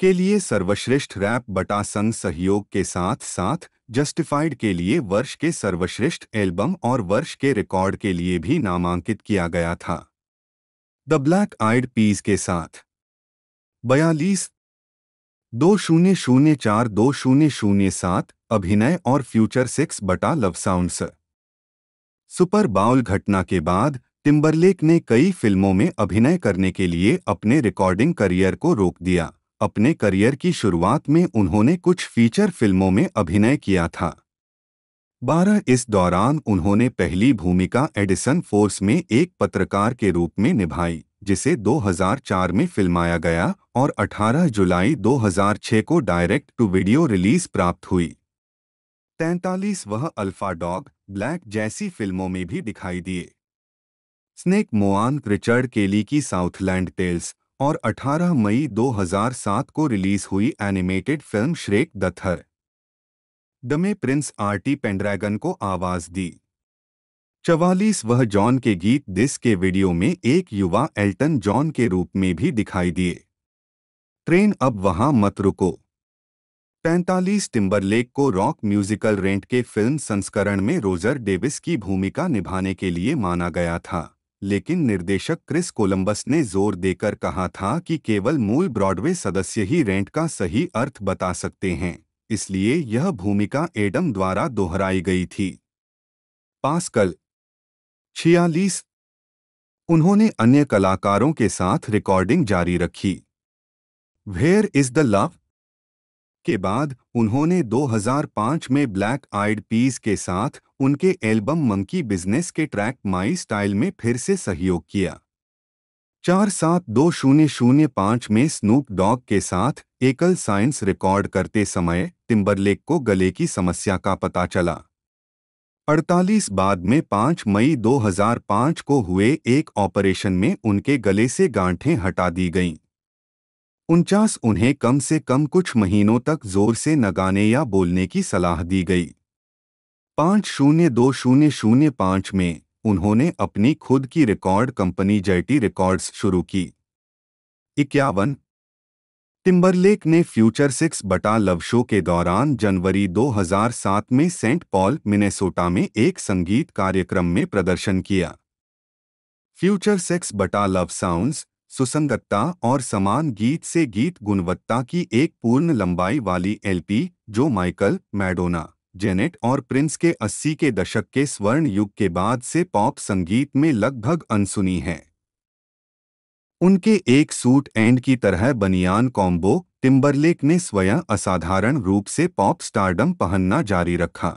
के लिए सर्वश्रेष्ठ रैप बटा संघ सहयोग के साथ साथ जस्टिफाइड के लिए वर्ष के सर्वश्रेष्ठ एल्बम और वर्ष के रिकॉर्ड के लिए भी नामांकित किया गया था द ब्लैक आइड पीस के साथ बयालीस दो शून्य शून्य चार दो शून्य शून्य सात अभिनय और फ्यूचर सिक्स बटा लव साउंड्स सुपर बाउल घटना के बाद टिम्बरलेक ने कई फिल्मों में अभिनय करने के लिए अपने रिकॉर्डिंग करियर को रोक दिया अपने करियर की शुरुआत में उन्होंने कुछ फीचर फिल्मों में अभिनय किया था बारह इस दौरान उन्होंने पहली भूमिका एडिसन फोर्स में एक पत्रकार के रूप में निभाई जिसे 2004 में फिल्माया गया और 18 जुलाई 2006 को डायरेक्ट टू वीडियो रिलीज प्राप्त हुई तैतालीस वह अल्फा डॉग ब्लैक जैसी फिल्मों में भी दिखाई दिए स्नेक मोआन रिचर्ड केली की साउथलैंड टेल्स और 18 मई 2007 को रिलीज हुई एनिमेटेड फिल्म श्रेक दथर दमे प्रिंस आरटी पेंड्रैगन को आवाज दी चवालीस वह जॉन के गीत दिस के वीडियो में एक युवा एल्टन जॉन के रूप में भी दिखाई दिए ट्रेन अब वहां मत रुको पैंतालीस टिम्बरलेक को रॉक म्यूजिकल रेंट के फिल्म संस्करण में रोजर डेविस की भूमिका निभाने के लिए माना गया था लेकिन निर्देशक क्रिस कोलंबस ने जोर देकर कहा था कि केवल मूल ब्रॉडवे सदस्य ही रेंट का सही अर्थ बता सकते हैं इसलिए यह भूमिका एडम द्वारा दोहराई गई थी पास्कल छियालीस उन्होंने अन्य कलाकारों के साथ रिकॉर्डिंग जारी रखी वेयर इज द लव के बाद उन्होंने 2005 में ब्लैक आइड पीस के साथ उनके एल्बम मंकी बिजनेस के ट्रैक माई स्टाइल में फिर से सहयोग किया चार सात दो शून्य शून्य पाँच में स्नूप डॉग के साथ एकल साइंस रिकॉर्ड करते समय टिम्बरलेक को गले की समस्या का पता चला 48 बाद में 5 मई 2005 को हुए एक ऑपरेशन में उनके गले से गांठें हटा दी गईं उनचास उन्हें कम से कम कुछ महीनों तक जोर से नगाने या बोलने की सलाह दी गई पाँच शून्य दो शून्य शून्य पाँच में उन्होंने अपनी खुद की रिकॉर्ड कंपनी जेटी रिकॉर्ड्स शुरू की इक्यावन टिम्बरलेक ने फ्यूचर सिक्स बटा लव शो के दौरान जनवरी 2007 में सेंट पॉल मिनेसोटा में एक संगीत कार्यक्रम में प्रदर्शन किया फ्यूचर सेक्स बटा लव साउंड्स सुसंगतता और समान गीत से गीत गुणवत्ता की एक पूर्ण लंबाई वाली एलपी जो माइकल मैडोना जेनेट और प्रिंस के 80 के दशक के स्वर्ण युग के बाद से पॉप संगीत में लगभग अनसुनी है उनके एक सूट एंड की तरह बनियान कॉम्बो टिम्बरलेक ने स्वयं असाधारण रूप से पॉप स्टारडम पहनना जारी रखा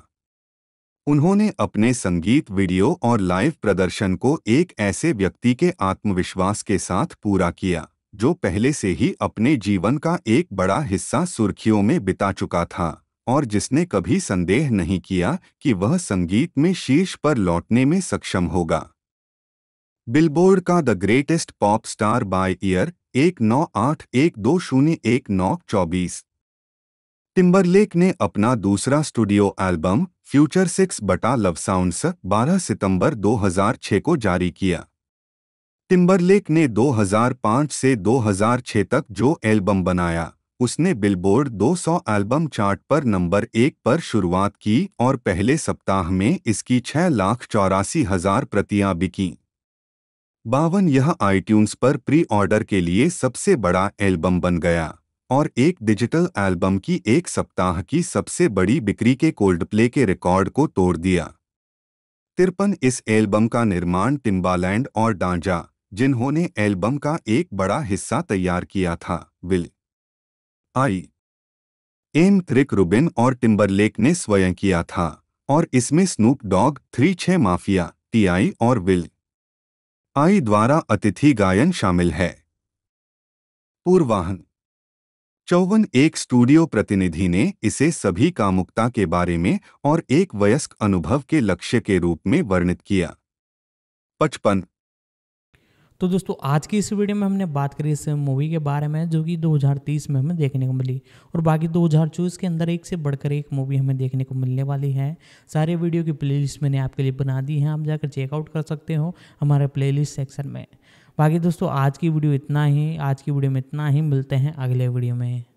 उन्होंने अपने संगीत वीडियो और लाइव प्रदर्शन को एक ऐसे व्यक्ति के आत्मविश्वास के साथ पूरा किया जो पहले से ही अपने जीवन का एक बड़ा हिस्सा सुर्खियों में बिता चुका था और जिसने कभी संदेह नहीं किया कि वह संगीत में शीर्ष पर लौटने में सक्षम होगा बिलबोर्ड का the greatest pop star by year एक नौ आठ एक दो शून्य एक नौ चौबीस टिम्बरलेक ने अपना दूसरा स्टूडियो एल्बम फ्यूचर सिक्स बटा लव साउंड्स 12 सितंबर 2006 को जारी किया टिम्बरलेक ने 2005 से 2006 तक जो एल्बम बनाया उसने बिलबोर्ड 200 एल्बम चार्ट पर नंबर एक पर शुरुआत की और पहले सप्ताह में इसकी छह लाख चौरासी हजार प्रतियाँ बिकीं बावन यह आईट्यून्स पर प्री ऑर्डर के लिए सबसे बड़ा एल्बम बन गया और एक डिजिटल एल्बम की एक सप्ताह की सबसे बड़ी बिक्री के कोल्डप्ले के रिकॉर्ड को तोड़ दिया तिरपन इस एल्बम का निर्माण टिम्बालैंड और डांजा जिन्होंने एल्बम का एक बड़ा हिस्सा तैयार किया था Will I Am Rick Rubin और टिम्बरलेक ने स्वयं किया था और इसमें स्नूप डॉग थ्री छह माफिया टीआई और विल आई द्वारा अतिथि गायन शामिल है पूर्वाहन चौवन एक स्टूडियो प्रतिनिधि ने इसे सभी कामुकता के बारे में और एक वयस्क अनुभव के लक्ष्य के रूप में वर्णित किया पचपन तो दोस्तों आज की इस वीडियो में हमने बात करी इस मूवी के बारे में जो कि 2030 में हमें देखने को मिली और बाकी दो हज़ार के अंदर एक से बढ़कर एक मूवी हमें देखने को मिलने वाली है सारे वीडियो की प्लेलिस्ट मैंने आपके लिए बना दी है आप जाकर चेकआउट कर सकते हो हमारे प्लेलिस्ट सेक्शन में बाकी दोस्तों आज की वीडियो इतना ही आज की वीडियो में इतना ही मिलते हैं अगले वीडियो में